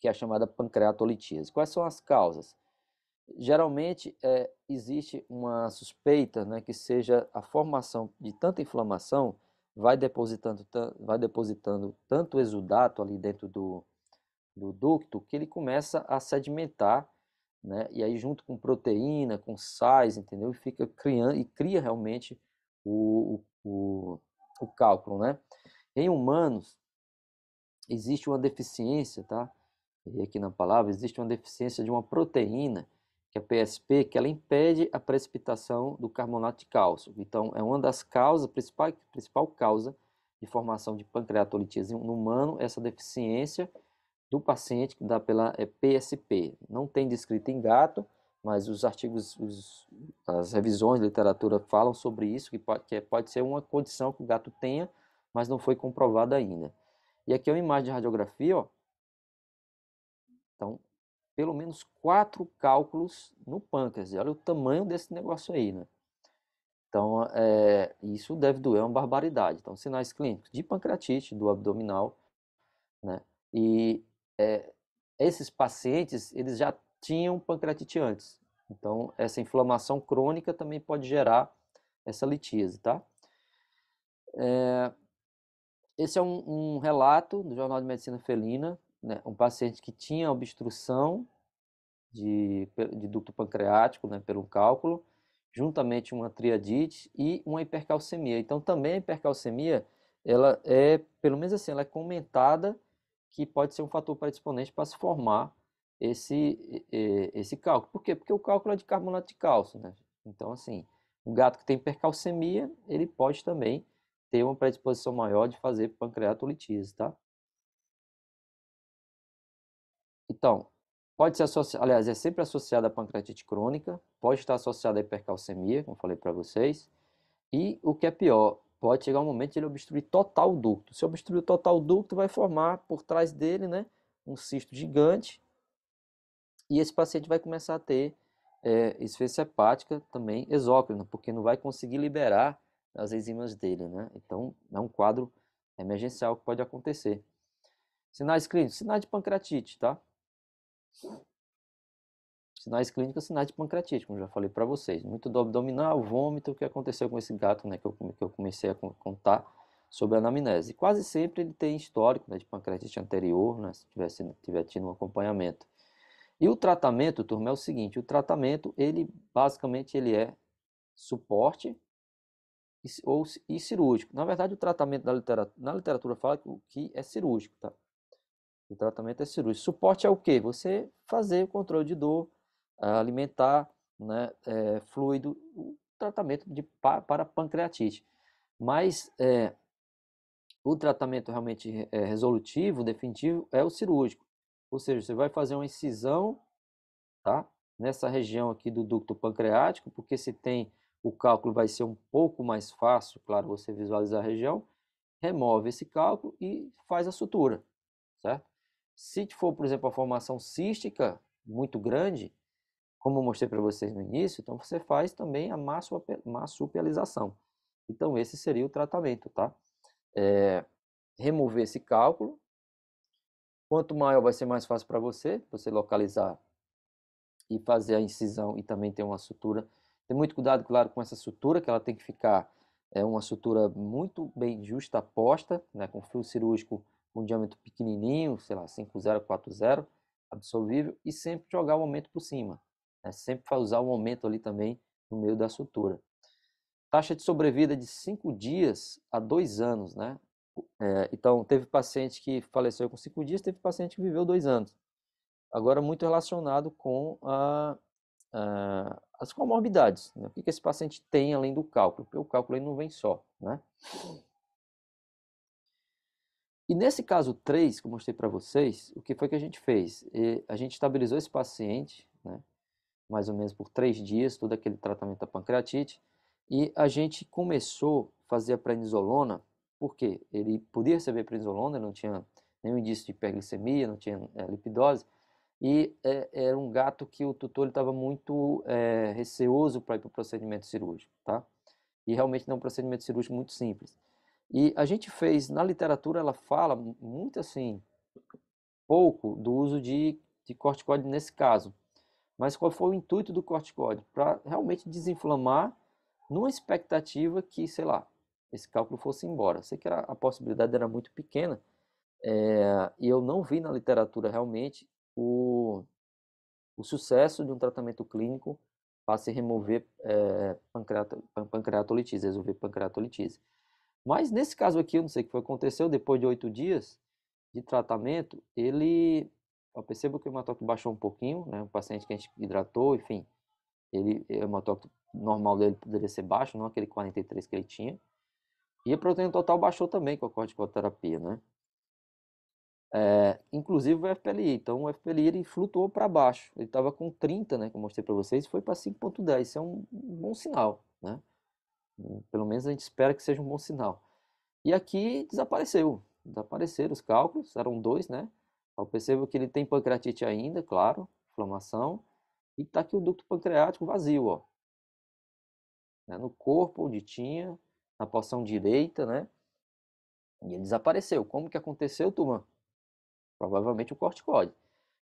que é a chamada pancreatolitíase. Quais são as causas? Geralmente é, existe uma suspeita né, que seja a formação de tanta inflamação vai depositando, vai depositando tanto exudato ali dentro do, do ducto que ele começa a sedimentar, né? E aí junto com proteína, com sais, entendeu? E fica criando e cria realmente o, o, o cálculo, né? Em humanos existe uma deficiência, tá? E aqui na palavra existe uma deficiência de uma proteína que é a PSP, que ela impede a precipitação do carbonato de cálcio. Então, é uma das causas, principal, principal causa de formação de pancreatolitise no humano, essa deficiência do paciente que dá pela é, PSP. Não tem descrito em gato, mas os artigos, os, as revisões de literatura falam sobre isso, que pode, que pode ser uma condição que o gato tenha, mas não foi comprovada ainda. E aqui é uma imagem de radiografia, ó. Então, pelo menos quatro cálculos no pâncreas. Olha o tamanho desse negócio aí, né? Então, é, isso deve doer uma barbaridade. Então, sinais clínicos de pancreatite, do abdominal, né? E é, esses pacientes, eles já tinham pancreatite antes. Então, essa inflamação crônica também pode gerar essa litíase, tá? É, esse é um, um relato do Jornal de Medicina Felina, né, um paciente que tinha obstrução de, de ducto pancreático né, pelo cálculo, juntamente uma triadite e uma hipercalcemia. Então também a hipercalcemia, ela é, pelo menos assim, ela é comentada que pode ser um fator predisponente para se formar esse, esse cálculo. Por quê? Porque o cálculo é de carbonato de cálcio, né? Então, assim, o gato que tem hipercalcemia, ele pode também ter uma predisposição maior de fazer pancreatolitise, tá? Então, pode ser associada, aliás, é sempre associada à pancreatite crônica, pode estar associada à hipercalcemia, como falei para vocês, e o que é pior, pode chegar um momento de ele obstruir total o ducto. Se obstruir total o ducto, vai formar por trás dele, né, um cisto gigante, e esse paciente vai começar a ter é, esfência hepática também exócrina, porque não vai conseguir liberar as enzimas dele, né? Então, é um quadro emergencial que pode acontecer. Sinais clínicos, sinais de pancreatite, tá? Sinais clínicos, sinais de pancreatite, como já falei para vocês. Muito do abdominal, vômito, o que aconteceu com esse gato, né, que eu, que eu comecei a contar sobre a anamnese. Quase sempre ele tem histórico né, de pancreatite anterior, né, se tivesse, tiver tido um acompanhamento. E o tratamento, turma, é o seguinte, o tratamento, ele basicamente ele é suporte e, ou, e cirúrgico. Na verdade, o tratamento da literatura, na literatura fala que, que é cirúrgico, tá? O tratamento é cirúrgico. Suporte é o quê? Você fazer o controle de dor, eh, alimentar, né, é, fluido, o tratamento de, para pancreatite. Mas é, o tratamento realmente é, resolutivo, definitivo, é o cirúrgico. Ou seja, você vai fazer uma incisão, tá? Nessa região aqui do ducto pancreático, porque se tem o cálculo vai ser um pouco mais fácil, claro, você visualizar a região, remove esse cálculo e faz a sutura, certo? Se for, por exemplo, a formação cística muito grande, como eu mostrei para vocês no início, então você faz também a massupialização. Então esse seria o tratamento, tá? É, remover esse cálculo. Quanto maior vai ser mais fácil para você, você localizar e fazer a incisão e também ter uma sutura. Tem muito cuidado, claro, com essa sutura, que ela tem que ficar é uma sutura muito bem justa, posta, né, com fio cirúrgico com um diâmetro pequenininho, sei lá, 5.0, 4.0, absorvível, e sempre jogar o aumento por cima. Né? Sempre usar o aumento ali também no meio da sutura. Taxa de sobrevida de 5 dias a 2 anos, né? É, então, teve paciente que faleceu com 5 dias, teve paciente que viveu 2 anos. Agora, muito relacionado com a, a, as comorbidades. Né? O que, que esse paciente tem além do cálculo? Porque o cálculo ele não vem só, né? E nesse caso 3 que eu mostrei para vocês, o que foi que a gente fez? E a gente estabilizou esse paciente, né, mais ou menos por 3 dias, todo aquele tratamento da pancreatite, e a gente começou a fazer a prednisolona, porque ele podia receber prednisolona, não tinha nenhum indício de hiperglicemia, não tinha é, lipidose, e é, era um gato que o tutor estava muito é, receoso para ir para o procedimento cirúrgico, tá? E realmente não é um procedimento cirúrgico muito simples. E a gente fez, na literatura ela fala muito assim, pouco do uso de, de corticóide nesse caso. Mas qual foi o intuito do corticóide? Para realmente desinflamar numa expectativa que, sei lá, esse cálculo fosse embora. Sei que era, a possibilidade era muito pequena é, e eu não vi na literatura realmente o, o sucesso de um tratamento clínico para se remover é, pancreato, pancreatolitise, resolver pancreatolitise. Mas nesse caso aqui, eu não sei o que foi, aconteceu, depois de oito dias de tratamento, ele. Eu percebo que o hematócrito baixou um pouquinho, né? O paciente que a gente hidratou, enfim, ele, o hematócrito normal dele poderia ser baixo, não aquele 43 que ele tinha. E a proteína total baixou também com a corticoterapia, né? É, inclusive o FPLI. Então o FPLI ele flutuou para baixo. Ele estava com 30, né, que eu mostrei para vocês, e foi para 5.10. Isso é um bom sinal, né? Pelo menos a gente espera que seja um bom sinal. E aqui desapareceu. Desapareceram os cálculos, eram dois, né? Eu percebo que ele tem pancreatite ainda, claro, inflamação. E tá aqui o ducto pancreático vazio, ó. Né? No corpo, onde tinha, na porção direita, né? E ele desapareceu. Como que aconteceu, turma? Provavelmente o corticoide.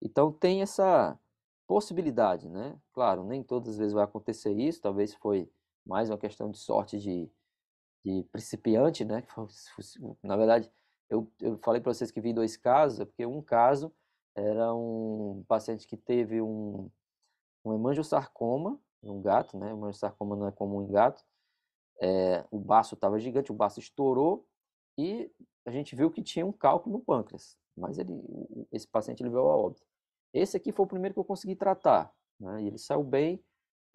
Então tem essa possibilidade, né? Claro, nem todas as vezes vai acontecer isso, talvez foi mais uma questão de sorte de, de principiante, né? Na verdade, eu, eu falei para vocês que vi dois casos, é porque um caso era um paciente que teve um, um hemangiosarcoma, um gato, né? O hemangiosarcoma não é comum em gato. É, o baço estava gigante, o baço estourou e a gente viu que tinha um cálculo no pâncreas, mas ele, esse paciente ele veio a óbito. Esse aqui foi o primeiro que eu consegui tratar, né? E ele saiu bem,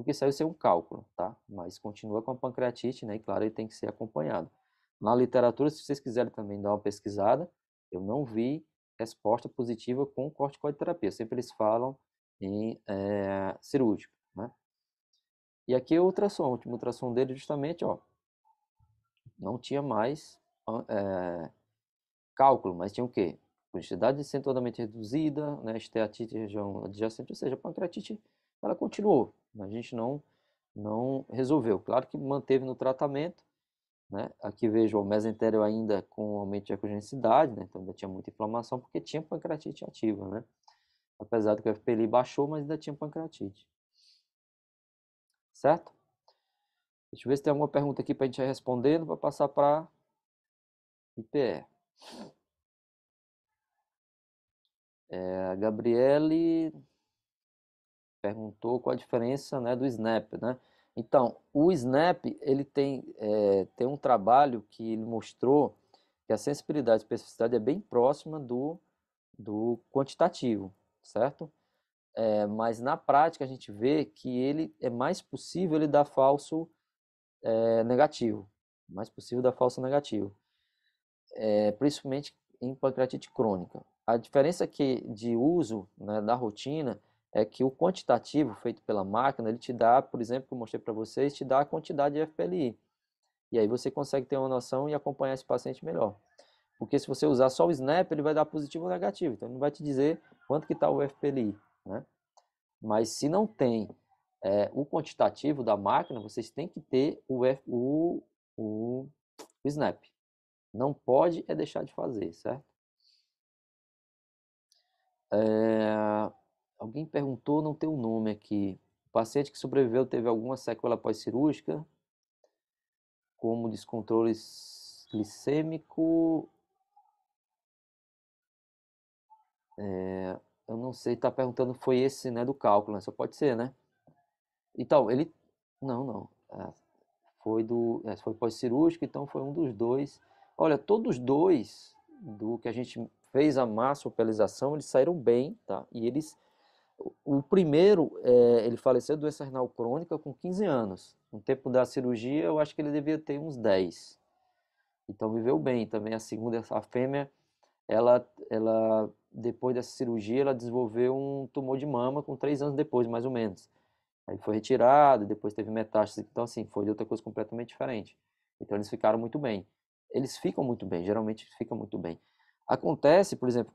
porque saiu ser um cálculo, tá? Mas continua com a pancreatite, né? E claro, ele tem que ser acompanhado. Na literatura, se vocês quiserem também dar uma pesquisada, eu não vi resposta positiva com terapia. Sempre eles falam em é, cirúrgico, né? E aqui é o ultrassom, o último ultrassom dele justamente, ó, não tinha mais é, cálculo, mas tinha o quê? Quantidade de centroadamente reduzida, né, esteatite região adjacente, ou seja, pancreatite ela continuou. Né, a gente não não resolveu. Claro que manteve no tratamento, né? Aqui vejo o mesentério ainda com aumento de ecogenicidade, né? Então ainda tinha muita inflamação porque tinha pancreatite ativa, né? Apesar do que o FPLI baixou, mas ainda tinha pancreatite. Certo? Deixa eu ver se tem alguma pergunta aqui para a gente ir respondendo, para passar para IPE. É, a Gabriele perguntou qual a diferença né, do Snap, né? Então, o Snap ele tem, é, tem um trabalho que ele mostrou que a sensibilidade e especificidade é bem próxima do, do quantitativo, certo? É, mas na prática a gente vê que ele é mais possível ele dar falso é, negativo, mais possível dar falso negativo, é, principalmente em pancreatite crônica. A diferença que de uso né, da rotina é que o quantitativo feito pela máquina, ele te dá, por exemplo, que eu mostrei para vocês, te dá a quantidade de FPLI. E aí você consegue ter uma noção e acompanhar esse paciente melhor. Porque se você usar só o SNAP, ele vai dar positivo ou negativo. Então, ele não vai te dizer quanto que está o FPLI. Né? Mas se não tem é, o quantitativo da máquina, vocês têm que ter o, F, o, o, o SNAP. Não pode é deixar de fazer, certo? É... Alguém perguntou, não tem o um nome aqui. O paciente que sobreviveu teve alguma sequela pós-cirúrgica, como descontrole glicêmico. É, eu não sei, está perguntando foi esse, né, do cálculo, né? só pode ser, né? Então, ele, não, não, é, foi do, é, foi pós-cirúrgico, então foi um dos dois. Olha, todos dois do que a gente fez a massopelização, eles saíram bem, tá? E eles o primeiro, é, ele faleceu de doença renal crônica com 15 anos. No tempo da cirurgia, eu acho que ele devia ter uns 10. Então viveu bem também. A segunda, a fêmea, ela, ela depois dessa cirurgia, ela desenvolveu um tumor de mama com 3 anos depois, mais ou menos. Aí foi retirado, depois teve metástase. Então, assim, foi outra coisa completamente diferente. Então eles ficaram muito bem. Eles ficam muito bem, geralmente ficam muito bem. Acontece, por exemplo,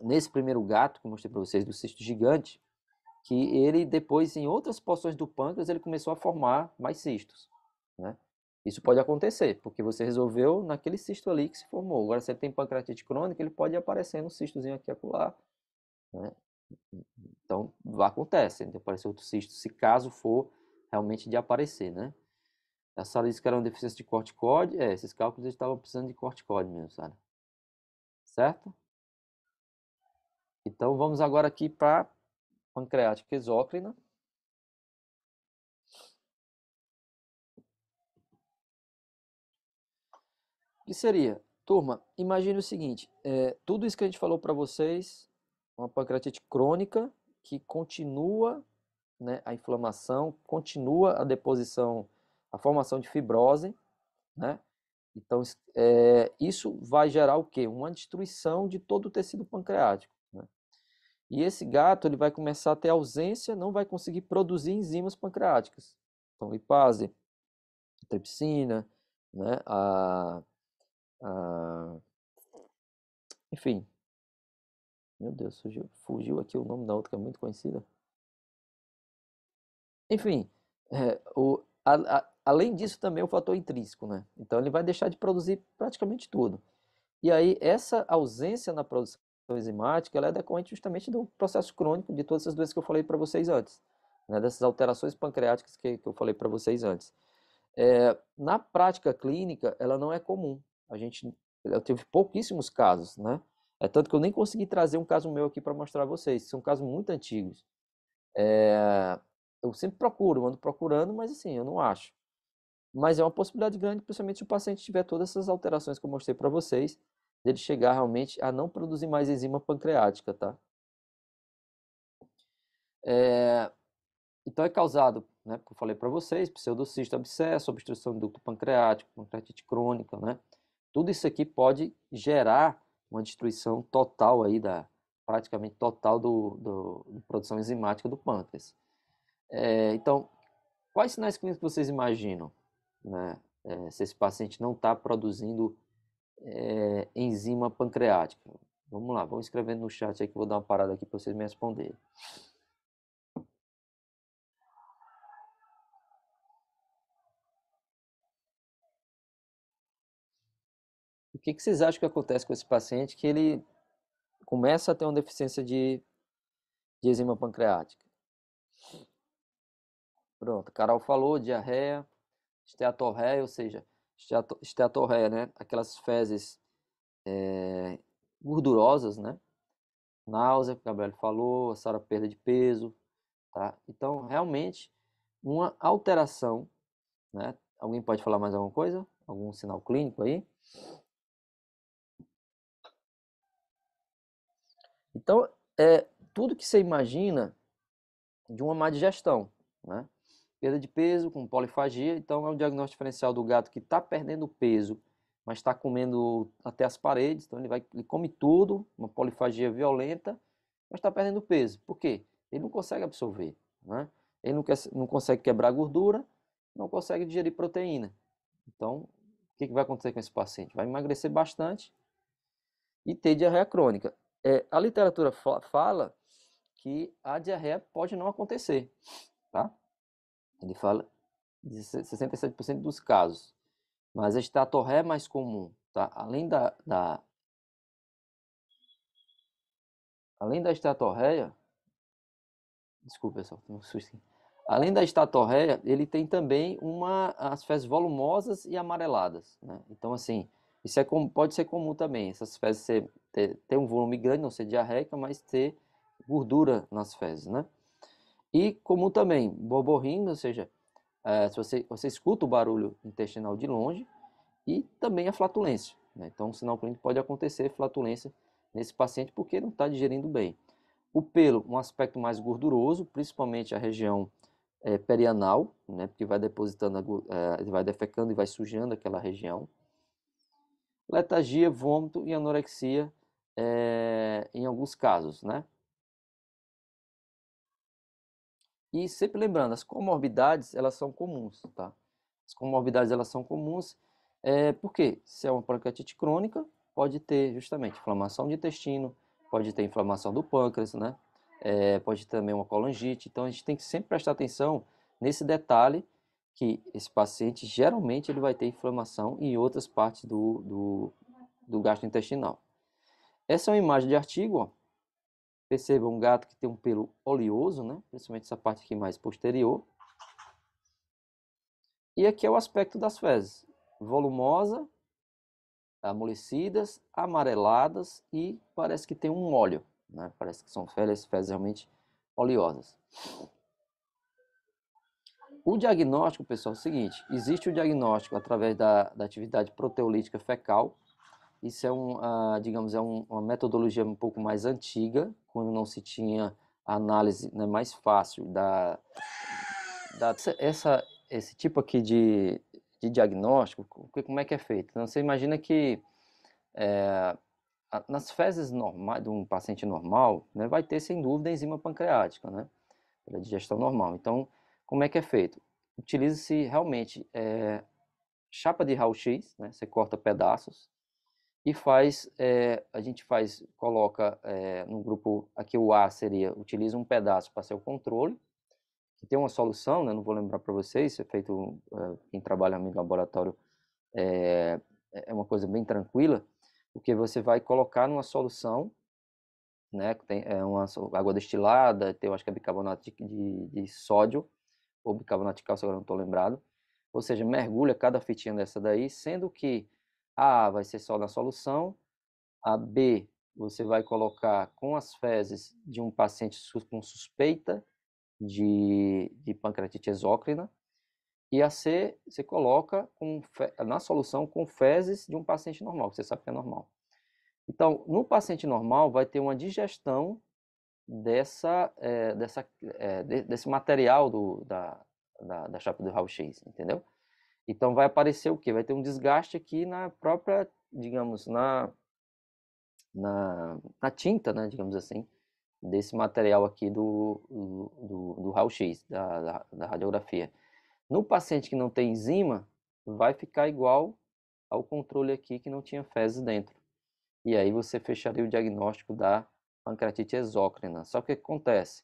nesse primeiro gato que eu mostrei para vocês do cisto gigante, que ele depois em outras porções do pâncreas ele começou a formar mais cistos, né? Isso pode acontecer, porque você resolveu naquele cisto ali que se formou. Agora, se ele tem pancreatite crônica, ele pode aparecer no cistozinho aqui acolá. Né? Então, acontece, então aparecer outro cisto, se caso for realmente de aparecer, né? A Sara disse que era uma deficiência de corticóide. É, esses cálculos estavam precisando de corticóide mesmo, Sara. Certo? Então vamos agora aqui para pancreática exócrina. O que seria, turma, imagine o seguinte, é, tudo isso que a gente falou para vocês, uma pancreatite crônica que continua né, a inflamação, continua a deposição, a formação de fibrose, né? Então, é, isso vai gerar o quê? Uma destruição de todo o tecido pancreático. E esse gato ele vai começar a ter ausência, não vai conseguir produzir enzimas pancreáticas. Então, lipase, tripsina, né, a, a, enfim. Meu Deus, fugiu, fugiu aqui o nome da outra que é muito conhecida. Enfim, é, o, a, a, além disso também é o fator intrínseco, né? Então ele vai deixar de produzir praticamente tudo. E aí essa ausência na produção enzimática, ela é decorrente justamente do processo crônico de todas essas doenças que eu falei para vocês antes, né, dessas alterações pancreáticas que, que eu falei para vocês antes. É, na prática clínica, ela não é comum. A gente, eu tive pouquíssimos casos, né? É tanto que eu nem consegui trazer um caso meu aqui para mostrar a vocês. São casos muito antigos. É, eu sempre procuro, ando procurando, mas assim, eu não acho. Mas é uma possibilidade grande, principalmente se o paciente tiver todas essas alterações que eu mostrei para vocês, dele chegar realmente a não produzir mais enzima pancreática, tá? É... Então é causado, né, como eu falei para vocês, pseudocisto, abscesso, obstrução do ducto pancreático, pancreatite crônica, né? Tudo isso aqui pode gerar uma destruição total aí da praticamente total do, do da produção enzimática do pâncreas. É, então, quais sinais clínicos vocês imaginam, né? É, se esse paciente não está produzindo é, enzima pancreática. Vamos lá, vamos escrevendo no chat aí que eu vou dar uma parada aqui para vocês me responderem. O que, que vocês acham que acontece com esse paciente que ele começa a ter uma deficiência de, de enzima pancreática? Pronto, Carol falou, diarreia, esteatorreia, ou seja, esteatorreia, né? Aquelas fezes é, gordurosas, né? Náusea, que o Gabriel falou, a Sara perda de peso, tá? Então, realmente, uma alteração, né? Alguém pode falar mais alguma coisa? Algum sinal clínico aí? Então, é tudo que você imagina de uma má digestão, né? Perda de peso com polifagia, então é um diagnóstico diferencial do gato que está perdendo peso, mas está comendo até as paredes, então ele, vai, ele come tudo, uma polifagia violenta, mas está perdendo peso. Por quê? Ele não consegue absorver, né? ele não, quer, não consegue quebrar gordura, não consegue digerir proteína. Então, o que, que vai acontecer com esse paciente? Vai emagrecer bastante e ter diarreia crônica. É, a literatura fala que a diarreia pode não acontecer, tá? Ele fala de 67% dos casos. Mas a estatorré é mais comum, tá? Além da, da além da estatorreia, desculpa pessoal, um susto Além da estatorreia, ele tem também uma as fezes volumosas e amareladas, né? Então assim, isso é pode ser comum também, essas fezes ser, ter, ter um volume grande, não ser diarreica, mas ter gordura nas fezes, né? E comum também boborrinho, ou seja, é, se você, você escuta o barulho intestinal de longe, e também a flatulência. Né? Então, um sinal clínico pode acontecer flatulência nesse paciente porque não está digerindo bem. O pelo, um aspecto mais gorduroso, principalmente a região é, perianal, né? porque vai depositando, é, vai defecando e vai sujando aquela região. Letargia, vômito e anorexia é, em alguns casos, né? E sempre lembrando, as comorbidades elas são comuns, tá? As comorbidades elas são comuns, é, eh, porque se é uma pancreatite crônica, pode ter justamente inflamação de intestino, pode ter inflamação do pâncreas, né? É, pode ter também uma colangite. Então a gente tem que sempre prestar atenção nesse detalhe que esse paciente geralmente ele vai ter inflamação em outras partes do, do, do gastrointestinal. Essa é uma imagem de artigo, ó, Perceba um gato que tem um pelo oleoso, né? principalmente essa parte aqui mais posterior. E aqui é o aspecto das fezes. Volumosa, amolecidas, amareladas e parece que tem um óleo. Né? Parece que são fezes, fezes realmente oleosas. O diagnóstico, pessoal, é o seguinte. Existe o diagnóstico através da, da atividade proteolítica fecal, isso é um, uh, digamos, é um, uma metodologia um pouco mais antiga, quando não se tinha a análise né, mais fácil da, da essa, esse tipo aqui de, de diagnóstico. Como é que é feito? Então, você imagina que é, nas fezes normais de um paciente normal, né, vai ter sem dúvida enzima pancreática, né, pela é digestão normal. Então, como é que é feito? Utiliza-se realmente é, chapa de raio-x, né, você corta pedaços e faz, é, a gente faz, coloca é, no grupo, aqui o A seria, utiliza um pedaço para ser o controle, que tem uma solução, né, não vou lembrar para vocês, é feito, é, quem trabalha no laboratório é, é uma coisa bem tranquila, porque você vai colocar numa solução, né, tem é uma água destilada, tem, eu acho que é bicarbonato de, de, de sódio, ou bicarbonato de cálcio, agora não estou lembrado, ou seja, mergulha cada fitinha dessa daí, sendo que a vai ser só na solução, a B você vai colocar com as fezes de um paciente com suspeita de, de pancreatite exócrina, e a C você coloca com, na solução com fezes de um paciente normal, que você sabe que é normal. Então, no paciente normal, vai ter uma digestão dessa, é, dessa, é, desse material do, da, da, da chapa do raio-x, entendeu? Então vai aparecer o quê? Vai ter um desgaste aqui na própria, digamos, na, na, na tinta, né, digamos assim, desse material aqui do, do, do raio-x, da, da, da radiografia. No paciente que não tem enzima, vai ficar igual ao controle aqui que não tinha fezes dentro. E aí você fecharia o diagnóstico da pancreatite exócrina. Só que o que acontece?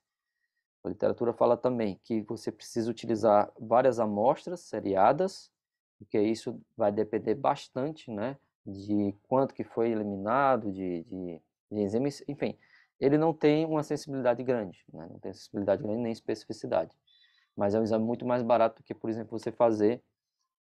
A literatura fala também que você precisa utilizar várias amostras seriadas porque isso vai depender bastante né, de quanto que foi eliminado, de, de, de enzimas, enfim. Ele não tem uma sensibilidade grande, né? não tem sensibilidade grande nem especificidade. Mas é um exame muito mais barato do que, por exemplo, você fazer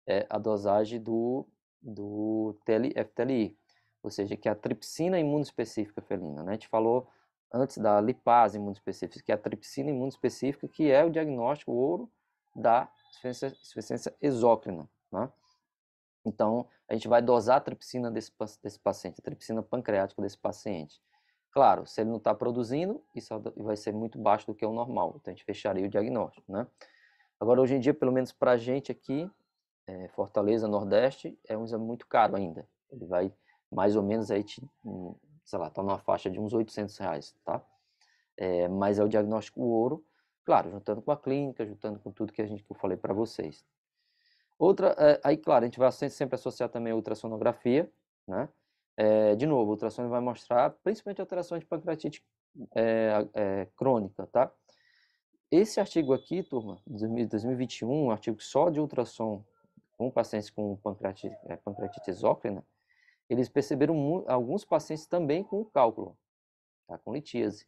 é, a dosagem do, do TL, FTLI, ou seja, que é a tripsina imunoespecífica felina. Né? A gente falou antes da lipase imunoespecífica, que é a tripsina imunoespecífica que é o diagnóstico ouro da insuficiência exócrina. Né? Então, a gente vai dosar a tripsina desse, desse paciente, a tripsina pancreática desse paciente. Claro, se ele não está produzindo, isso é vai ser muito baixo do que é o normal, então a gente fecharia o diagnóstico, né? Agora, hoje em dia, pelo menos para a gente aqui, é, Fortaleza, Nordeste, é um exame muito caro ainda. Ele vai mais ou menos aí, sei lá, está numa faixa de uns 800 reais, tá? É, mas é o diagnóstico ouro, claro, juntando com a clínica, juntando com tudo que a gente que eu falei para vocês, Outra, é, aí claro, a gente vai sempre associar também a ultrassonografia, né? É, de novo, o ultrassom vai mostrar principalmente alterações de pancreatite eh, crônica, tá? Esse artigo aqui, turma, de 2021, um artigo só de ultrassom com pacientes com pancreatite, pancreatite eles perceberam alguns pacientes também com cálculo, tá? com litíase.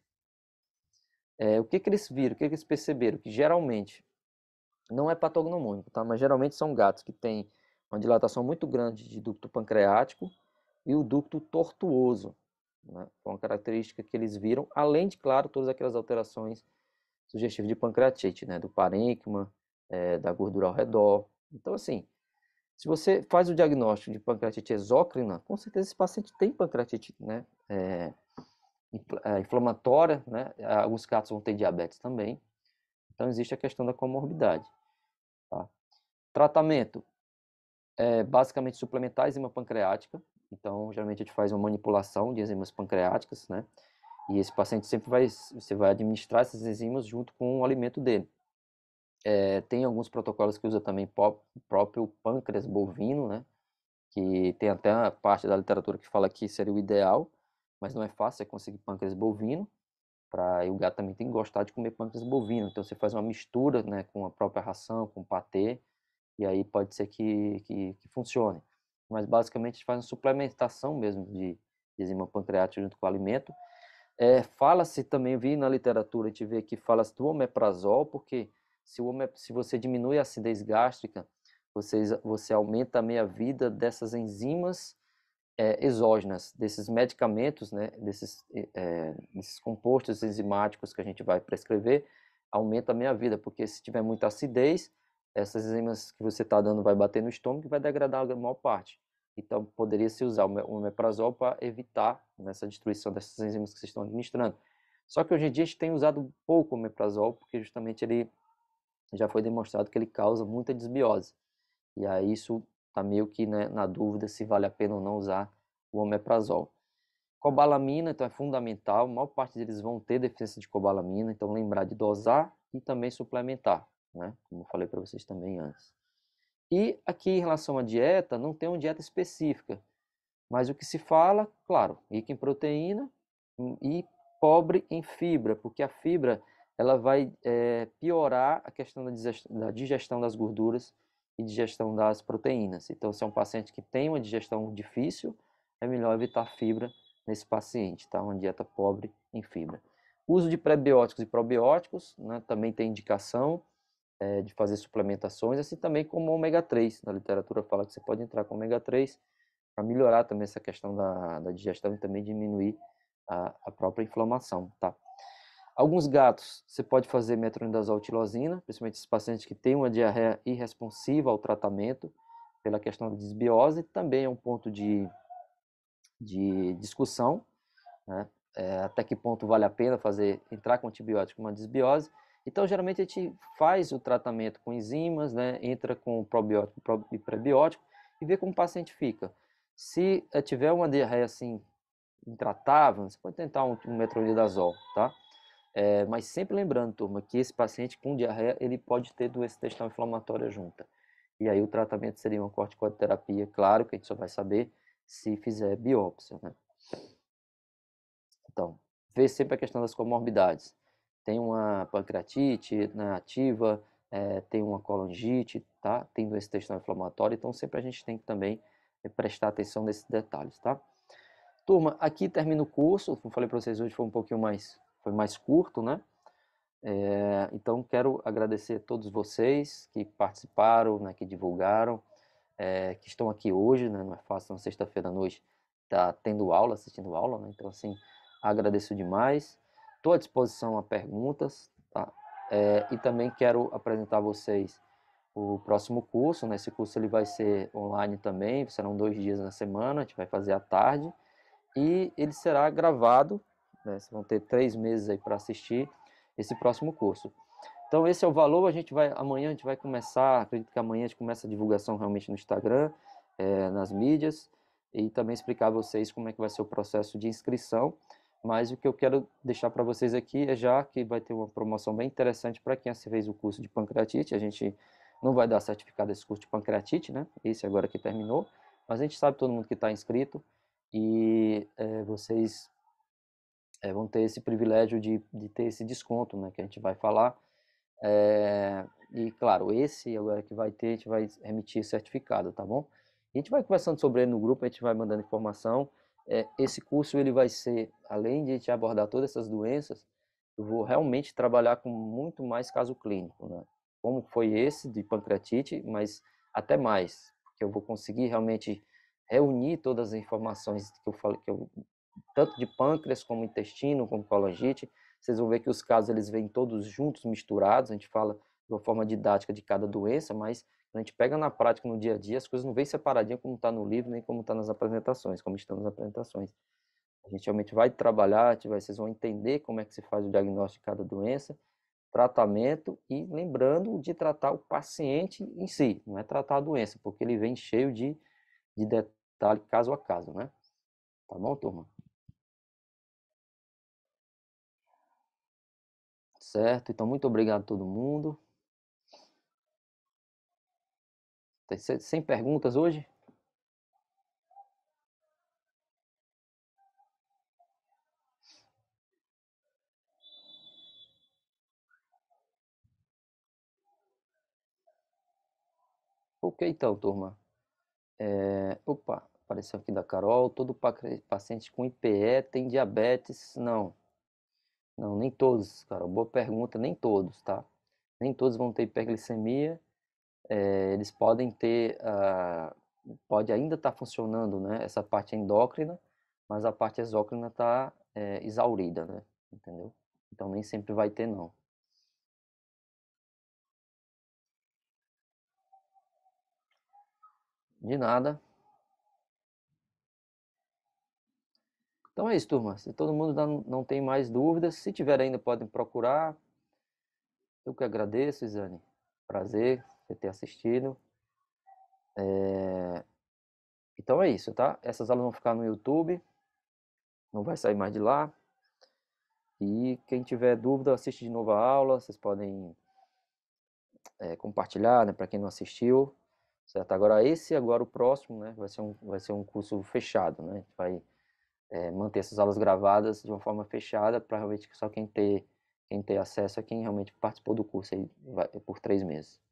É, o que, que eles viram, o que, que eles perceberam? Que geralmente não é patognomônico, tá? Mas geralmente são gatos que têm uma dilatação muito grande de ducto pancreático e o ducto tortuoso, né? Com é a característica que eles viram, além de, claro, todas aquelas alterações sugestivas de pancreatite, né? Do parênquima, é, da gordura ao redor. Então, assim, se você faz o diagnóstico de pancreatite exócrina, com certeza esse paciente tem pancreatite, né? É, é inflamatória, né? Alguns gatos vão ter diabetes também. Então existe a questão da comorbidade. Tratamento é basicamente suplementar a enzima pancreática. Então, geralmente a gente faz uma manipulação de enzimas pancreáticas, né? E esse paciente sempre vai, você vai administrar essas enzimas junto com o alimento dele. É, tem alguns protocolos que usa também o próprio pâncreas bovino, né? Que tem até a parte da literatura que fala que seria o ideal, mas não é fácil é conseguir pâncreas bovino. Pra, e o gato também tem que gostar de comer pâncreas bovino. Então você faz uma mistura né, com a própria ração, com patê, e aí pode ser que, que, que funcione. Mas basicamente a gente faz uma suplementação mesmo de, de enzima pancreática junto com o alimento. É, fala-se também, vi na literatura, a gente vê que fala-se do omeprazol, porque se, o se você diminui a acidez gástrica, você, você aumenta a meia-vida dessas enzimas é, exógenas, desses medicamentos, né, desses, é, desses compostos enzimáticos que a gente vai prescrever, aumenta a meia-vida, porque se tiver muita acidez, essas enzimas que você está dando vai bater no estômago e vai degradar a maior parte. Então, poderia se usar o omeprazol para evitar né, essa destruição dessas enzimas que vocês estão administrando. Só que hoje em dia a gente tem usado pouco o omeprazol, porque justamente ele já foi demonstrado que ele causa muita desbiose. E aí isso está meio que né, na dúvida se vale a pena ou não usar o omeprazol. Cobalamina, então, é fundamental. A maior parte deles vão ter deficiência de cobalamina, então lembrar de dosar e também suplementar né? como eu falei para vocês também antes. E aqui em relação à dieta, não tem uma dieta específica, mas o que se fala, claro, rica em proteína hum, e pobre em fibra, porque a fibra ela vai é, piorar a questão da digestão das gorduras e digestão das proteínas. Então, se é um paciente que tem uma digestão difícil, é melhor evitar fibra nesse paciente, tá? Uma dieta pobre em fibra. Uso de prebióticos e probióticos, né, também tem indicação é, de fazer suplementações, assim também como ômega 3. Na literatura fala que você pode entrar com ômega 3 para melhorar também essa questão da, da digestão e também diminuir a, a, própria inflamação, tá? Alguns gatos, você pode fazer metronidazol tilosina, principalmente esses pacientes que têm uma diarreia irresponsiva ao tratamento, pela questão da desbiose, também é um ponto de, de discussão, né? é, até que ponto vale a pena fazer entrar com antibiótico uma desbiose, então, geralmente a gente faz o tratamento com enzimas, né? entra com probiótico e prebiótico e vê como o paciente fica. Se eh, tiver uma diarreia assim intratável, você pode tentar um, um metronidazol, tá? É, mas sempre lembrando, turma, que esse paciente com diarreia, ele pode ter doença intestinal inflamatória junta. E aí o tratamento seria uma corticoterapia, claro, que a gente só vai saber se fizer biópsia, né? Então, vê sempre a questão das comorbidades tem uma pancreatite na ativa, é, eh, tem uma colangite, tá? Tem doença intestinal inflamatória, então sempre a gente tem que também eh, prestar atenção nesses detalhes, tá? Turma, aqui termina o curso, como falei para vocês hoje foi um pouquinho mais, foi mais curto, né? É, então quero agradecer a todos vocês que participaram, né, que divulgaram, é, que estão aqui hoje, né? Não é fácil, sexta-feira à noite tá tendo aula, assistindo aula, né? Então assim, agradeço demais. Estou à disposição a perguntas tá? é, e também quero apresentar a vocês o próximo curso. Né? Esse curso ele vai ser online também, serão dois dias na semana, a gente vai fazer à tarde e ele será gravado. Né? Vocês vão ter três meses aí para assistir esse próximo curso. Então esse é o valor. A gente vai amanhã a gente vai começar. Acredito que amanhã a gente começa a divulgação realmente no Instagram, é, nas mídias e também explicar a vocês como é que vai ser o processo de inscrição. Mas o que eu quero deixar para vocês aqui é já que vai ter uma promoção bem interessante para quem fez o curso de pancreatite. A gente não vai dar certificado esse curso de pancreatite, né? Esse agora que terminou. Mas a gente sabe todo mundo que está inscrito e é, vocês é, vão ter esse privilégio de, de ter esse desconto, né? Que a gente vai falar. É, e claro, esse agora que vai ter, a gente vai emitir certificado, tá bom? A gente vai conversando sobre ele no grupo, a gente vai mandando informação é, esse curso ele vai ser, além de te abordar todas essas doenças, eu vou realmente trabalhar com muito mais caso clínico, né? Como foi esse de pancreatite, mas até mais, que eu vou conseguir realmente reunir todas as informações que eu falei, que eu, tanto de pâncreas como intestino, como colangite. Vocês vão ver que os casos eles vêm todos juntos, misturados. A gente fala de uma forma didática de cada doença, mas a gente pega na prática, no dia a dia, as coisas não vêm separadinha como está no livro, nem como está nas apresentações, como estão nas apresentações. A gente realmente vai trabalhar, vocês vão entender como é que se faz o diagnóstico de cada doença, tratamento e lembrando de tratar o paciente em si, não é tratar a doença, porque ele vem cheio de, de detalhe caso a caso, né? Tá bom, turma? Certo, então muito obrigado a todo mundo. Tem 100 perguntas hoje? Ok, então, turma. É, opa, apareceu aqui da Carol. Todo paciente com IPE tem diabetes? Não. Não, nem todos, Carol. Boa pergunta, nem todos, tá? Nem todos vão ter hiperglicemia é, eles podem ter, uh, pode ainda estar tá funcionando né, essa parte endócrina, mas a parte exócrina está é, eh, exaurida, né? entendeu? Então nem sempre vai ter não. De nada. Então é isso, turma. Se todo mundo não tem mais dúvidas, se tiver ainda podem procurar. Eu que agradeço, Isane. Prazer você ter assistido. É... Então é isso, tá? Essas aulas vão ficar no YouTube, não vai sair mais de lá. E quem tiver dúvida, assiste de novo a aula, vocês podem é, compartilhar, né, para quem não assistiu. Certo? Agora esse, agora o próximo, né, vai ser um, vai ser um curso fechado, né? A gente vai é, manter essas aulas gravadas de uma forma fechada para realmente só quem ter, quem ter acesso a é quem realmente participou do curso aí, vai, por três meses.